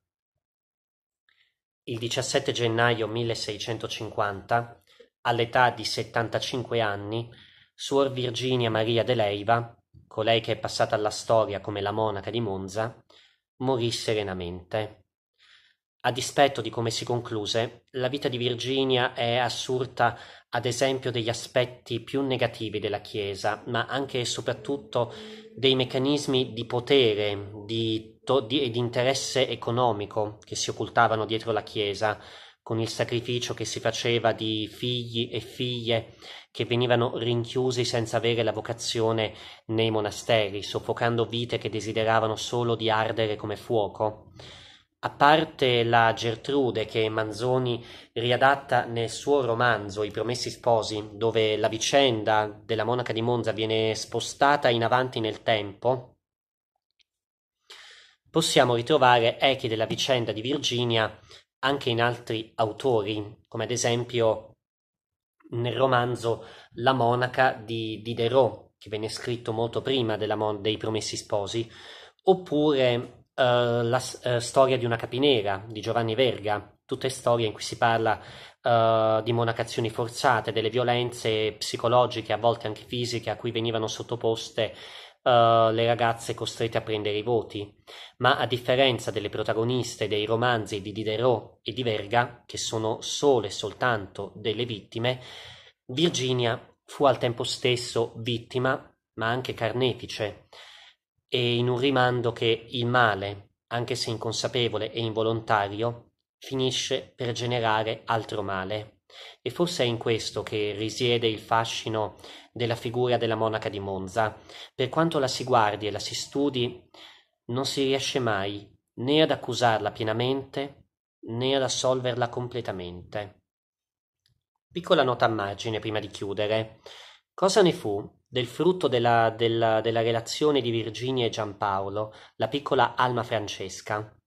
Il 17 gennaio 1650, all'età di 75 anni, suor Virginia Maria de Leiva, colei che è passata alla storia come la monaca di Monza, morì serenamente. A dispetto di come si concluse, la vita di Virginia è assurta ad esempio degli aspetti più negativi della Chiesa, ma anche e soprattutto dei meccanismi di potere di to- di- e di interesse economico che si occultavano dietro la Chiesa, con il sacrificio che si faceva di figli e figlie che venivano rinchiusi senza avere la vocazione nei monasteri, soffocando vite che desideravano solo di ardere come fuoco. A parte la Gertrude che Manzoni riadatta nel suo romanzo I Promessi Sposi, dove la vicenda della monaca di Monza viene spostata in avanti nel tempo, possiamo ritrovare echi della vicenda di Virginia anche in altri autori, come ad esempio nel romanzo La monaca di Diderot, che venne scritto molto prima mon- dei Promessi Sposi, oppure eh, la uh, storia di una capinera di Giovanni Verga, tutte storie in cui si parla uh, di monacazioni forzate, delle violenze psicologiche, a volte anche fisiche, a cui venivano sottoposte Uh, le ragazze costrette a prendere i voti, ma a differenza delle protagoniste dei romanzi di Diderot e di Verga, che sono sole soltanto delle vittime, Virginia fu al tempo stesso vittima, ma anche carnefice e in un rimando che il male, anche se inconsapevole e involontario, finisce per generare altro male. E forse è in questo che risiede il fascino della figura della monaca di Monza. Per quanto la si guardi e la si studi, non si riesce mai né ad accusarla pienamente né ad assolverla completamente. Piccola nota a margine prima di chiudere. Cosa ne fu del frutto della, della, della relazione di Virginia e Giampaolo, la piccola Alma Francesca.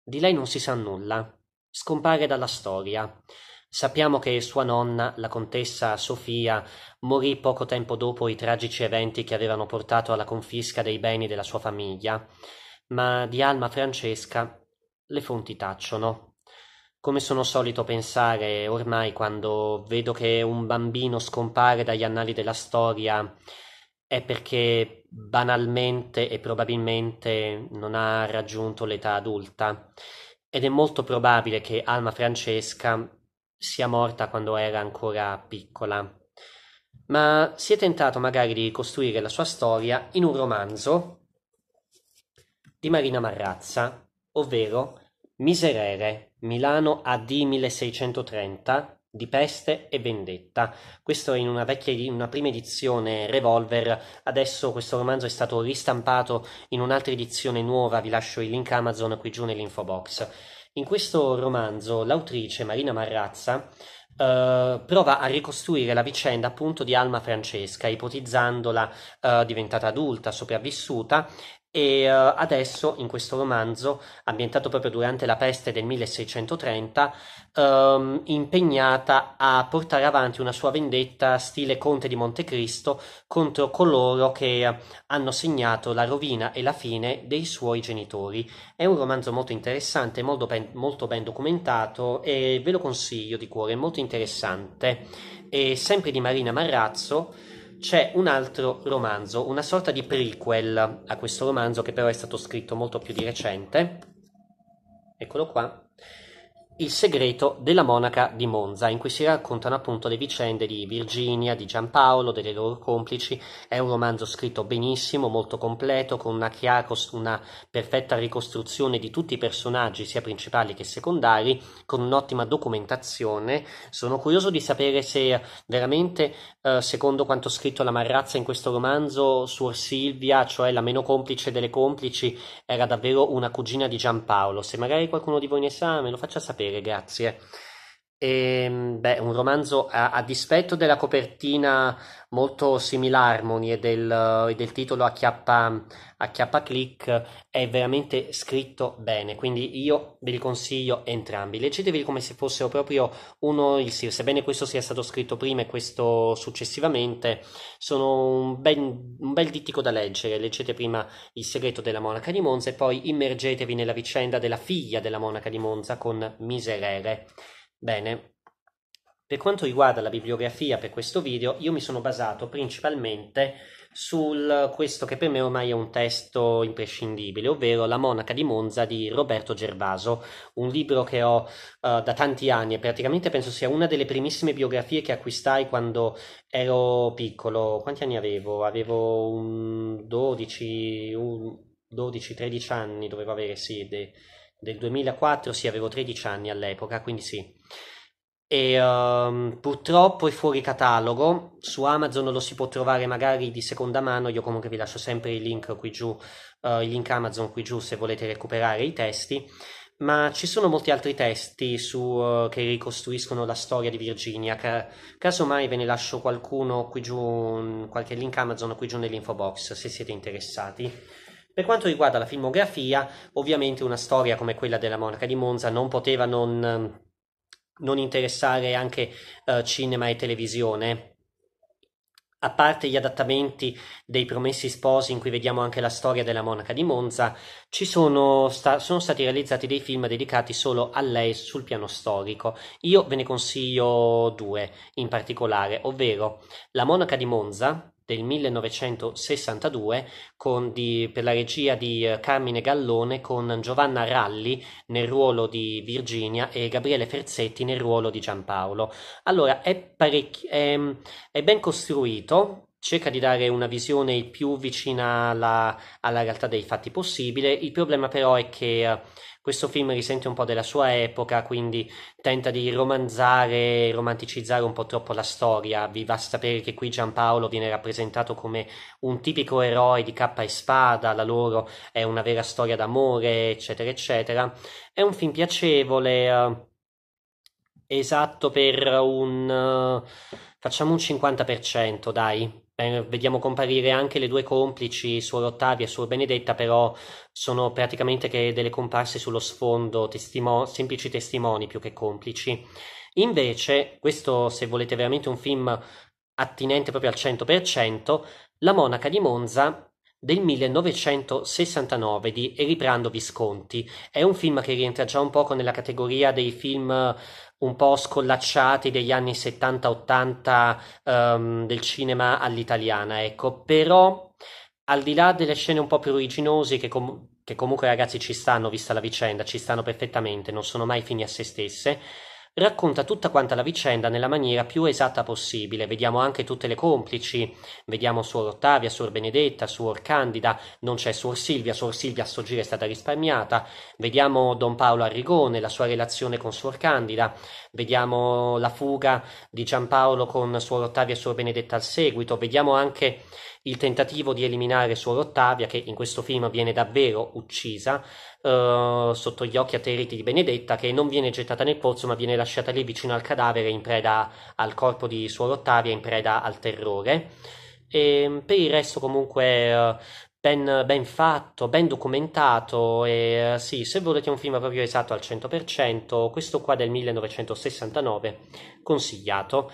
Di lei non si sa nulla, scompare dalla storia. Sappiamo che sua nonna, la contessa Sofia, morì poco tempo dopo i tragici eventi che avevano portato alla confisca dei beni della sua famiglia, ma di Alma Francesca le fonti tacciono come sono solito pensare ormai quando vedo che un bambino scompare dagli annali della storia è perché banalmente e probabilmente non ha raggiunto l'età adulta ed è molto probabile che Alma Francesca sia morta quando era ancora piccola. Ma si è tentato magari di costruire la sua storia in un romanzo di Marina Marrazza, ovvero Miserere Milano AD 1630 di Peste e Vendetta. Questo in una, vecchia, in una prima edizione Revolver, adesso questo romanzo è stato ristampato in un'altra edizione nuova, vi lascio il link Amazon qui giù nell'info box. In questo romanzo l'autrice Marina Marrazza Uh, prova a ricostruire la vicenda appunto di Alma Francesca, ipotizzandola uh, diventata adulta, sopravvissuta e uh, adesso in questo romanzo, ambientato proprio durante la peste del 1630, um, ehm, impegnata a portare avanti una sua vendetta stile Conte di Montecristo contro coloro che hanno segnato la rovina e la fine dei suoi genitori. È un romanzo molto interessante, molto ben, molto ben documentato e ve lo consiglio di cuore, è molto interessante. È sempre di Marina Marrazzo c'è un altro romanzo, una sorta di prequel a questo romanzo che però è stato scritto molto più di recente. Eccolo qua. Il segreto della monaca di Monza, in cui si raccontano appunto le vicende di Virginia, di Giampaolo, delle loro complici. È un romanzo scritto benissimo, molto completo, con una, chiaro, una perfetta ricostruzione di tutti i personaggi, sia principali che secondari, con un'ottima documentazione. Sono curioso di sapere se veramente, eh, secondo quanto scritto la Marrazza in questo romanzo, Suor Silvia, cioè la meno complice delle complici, era davvero una cugina di Giampaolo. Se magari qualcuno di voi ne sa, me lo faccia sapere grazie eh. E, ehm, beh, un romanzo a, a, dispetto della copertina molto simile a Harmony e del, e del titolo a chiappa, a chiappa click, è veramente scritto bene. Quindi io ve li consiglio entrambi. Leggetevi come se fossero proprio uno il Sir, sebbene questo sia stato scritto prima e questo successivamente. Sono un, ben, un bel dittico da leggere. Leggete prima Il segreto della monaca di Monza e poi immergetevi nella vicenda della figlia della monaca di Monza con Miserere. Bene, per quanto riguarda la bibliografia per questo video, io mi sono basato principalmente su questo che per me ormai è un testo imprescindibile, ovvero La monaca di Monza di Roberto Gervaso, un libro che ho uh, da tanti anni e praticamente penso sia una delle primissime biografie che acquistai quando ero piccolo. Quanti anni avevo? Avevo un 12, un 12 13 anni dovevo avere, sì, del 2004, sì, avevo 13 anni all'epoca, quindi sì. E um, purtroppo è fuori catalogo, su Amazon lo si può trovare magari di seconda mano, io comunque vi lascio sempre il link qui giù, uh, il link Amazon qui giù se volete recuperare i testi, ma ci sono molti altri testi su, uh, che ricostruiscono la storia di Virginia, ca- casomai ve ne lascio qualcuno qui giù, mm, qualche link Amazon qui giù nell'info box se siete interessati. Per quanto riguarda la filmografia, ovviamente una storia come quella della Monaca di Monza non poteva non, non interessare anche eh, cinema e televisione. A parte gli adattamenti dei Promessi Sposi, in cui vediamo anche la storia della monaca di Monza, ci sono, sta- sono, stati realizzati dei film dedicati solo a lei sul piano storico. Io ve ne consiglio due in particolare, ovvero La monaca di Monza del 1962 con, di, per la regia di eh, Carmine Gallone con Giovanna Ralli nel ruolo di Virginia e Gabriele Ferzetti nel ruolo di Giampaolo. Allora, è, parec- è, è ben costruito, cerca di dare una visione il più vicina alla, alla realtà dei fatti possibile, il problema però è che eh, questo film risente un po' della sua epoca, quindi tenta di romanzare, romanticizzare un po' troppo la storia. Vi va a sapere che qui Giampaolo viene rappresentato come un tipico eroe di cappa e spada, la loro è una vera storia d'amore, eccetera, eccetera. È un film piacevole, eh, esatto per un... Eh, facciamo un 50%, dai, eh, vediamo comparire anche le due complici, Suor Ottavia e Suor Benedetta, però sono praticamente che delle comparse sullo sfondo, testimo- semplici testimoni più che complici. Invece, questo se volete veramente un film attinente proprio al 100%, La monaca di Monza del 1969 di Eriprando Visconti. È un film che rientra già un poco nella categoria dei film un po' scollacciati degli anni 70-80 um, ehm, del cinema all'italiana, ecco, però al di là delle scene un po' più originose che, com- che comunque ragazzi ci stanno, vista la vicenda, ci stanno perfettamente, non sono mai fini a se stesse, racconta tutta quanta la vicenda nella maniera più esatta possibile. Vediamo anche tutte le complici, vediamo Suor Ottavia, Suor Benedetta, Suor Candida, non c'è Suor Silvia, Suor Silvia a sto giro è stata risparmiata, vediamo Don Paolo Arrigone, la sua relazione con Suor Candida, vediamo la fuga di Giampaolo con Suor Ottavia e Suor Benedetta al seguito, vediamo anche il tentativo di eliminare Suor Ottavia, che in questo film viene davvero uccisa, eh, sotto gli occhi atterriti di Benedetta, che non viene gettata nel pozzo ma viene lasciata lì vicino al cadavere in preda al corpo di Suor Ottavia, in preda al terrore. E, ehm, per il resto comunque eh, ben, ben, fatto, ben documentato e eh, sì, se volete un film proprio esatto al 100%, questo qua del 1969 consigliato.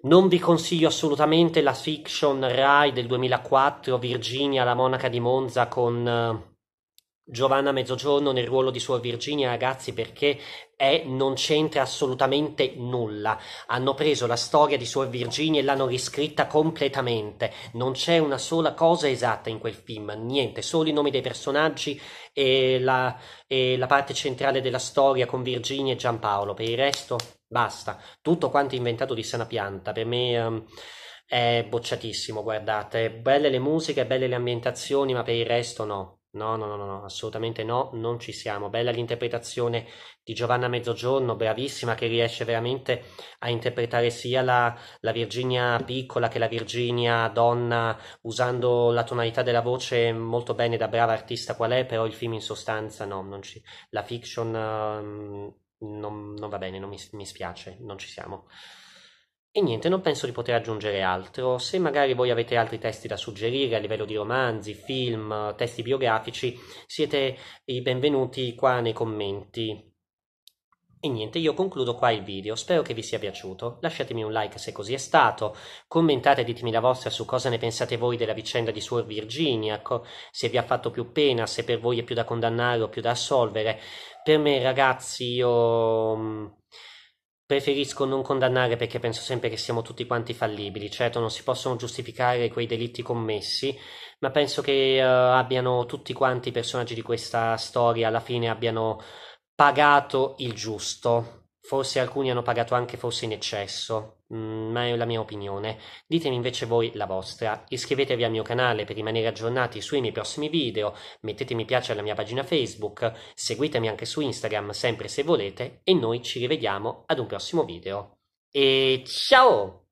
Non vi consiglio assolutamente la fiction Rai del 2004, Virginia, la monaca di Monza con eh, Giovanna Mezzogiorno nel ruolo di sua Virginia, ragazzi, perché è, non c'entra assolutamente nulla. Hanno preso la storia di sua Virginia e l'hanno riscritta completamente. Non c'è una sola cosa esatta in quel film, niente, solo i nomi dei personaggi e la, e la parte centrale della storia con Virginia e Giampaolo. Per il resto, Basta, tutto quanto inventato di sana pianta, per me um, è bocciatissimo, guardate, belle le musiche, belle le ambientazioni, ma per il resto no. No, no, no, no, assolutamente no, non ci siamo. Bella l'interpretazione di Giovanna Mezzogiorno, bravissima, che riesce veramente a interpretare sia la, la Virginia piccola che la Virginia donna, usando la tonalità della voce molto bene da brava artista qual è, però il film in sostanza no, non ci... la fiction... Uh, non, non va bene, non mi, mi spiace, non ci siamo. E niente, non penso di poter aggiungere altro. Se magari voi avete altri testi da suggerire a livello di romanzi, film, testi biografici, siete i benvenuti qua nei commenti. E niente, io concludo qua il video, spero che vi sia piaciuto, lasciatemi un like se così è stato, commentate e ditemi la vostra su cosa ne pensate voi della vicenda di Suor Virginia, se vi ha fatto più pena, se per voi è più da condannare o più da assolvere. Per me ragazzi io mm, preferisco non condannare perché penso sempre che siamo tutti quanti fallibili, certo non si possono giustificare quei delitti commessi, ma penso che uh, abbiano tutti quanti i personaggi di questa storia alla fine abbiano pagato il giusto. Forse alcuni hanno pagato anche forse in eccesso, mm, ma è la mia opinione. Ditemi invece voi la vostra. Iscrivetevi al mio canale per rimanere aggiornati sui miei prossimi video, mettete mi piace alla mia pagina Facebook, seguitemi anche su Instagram sempre se volete e noi ci rivediamo ad un prossimo video. E ciao!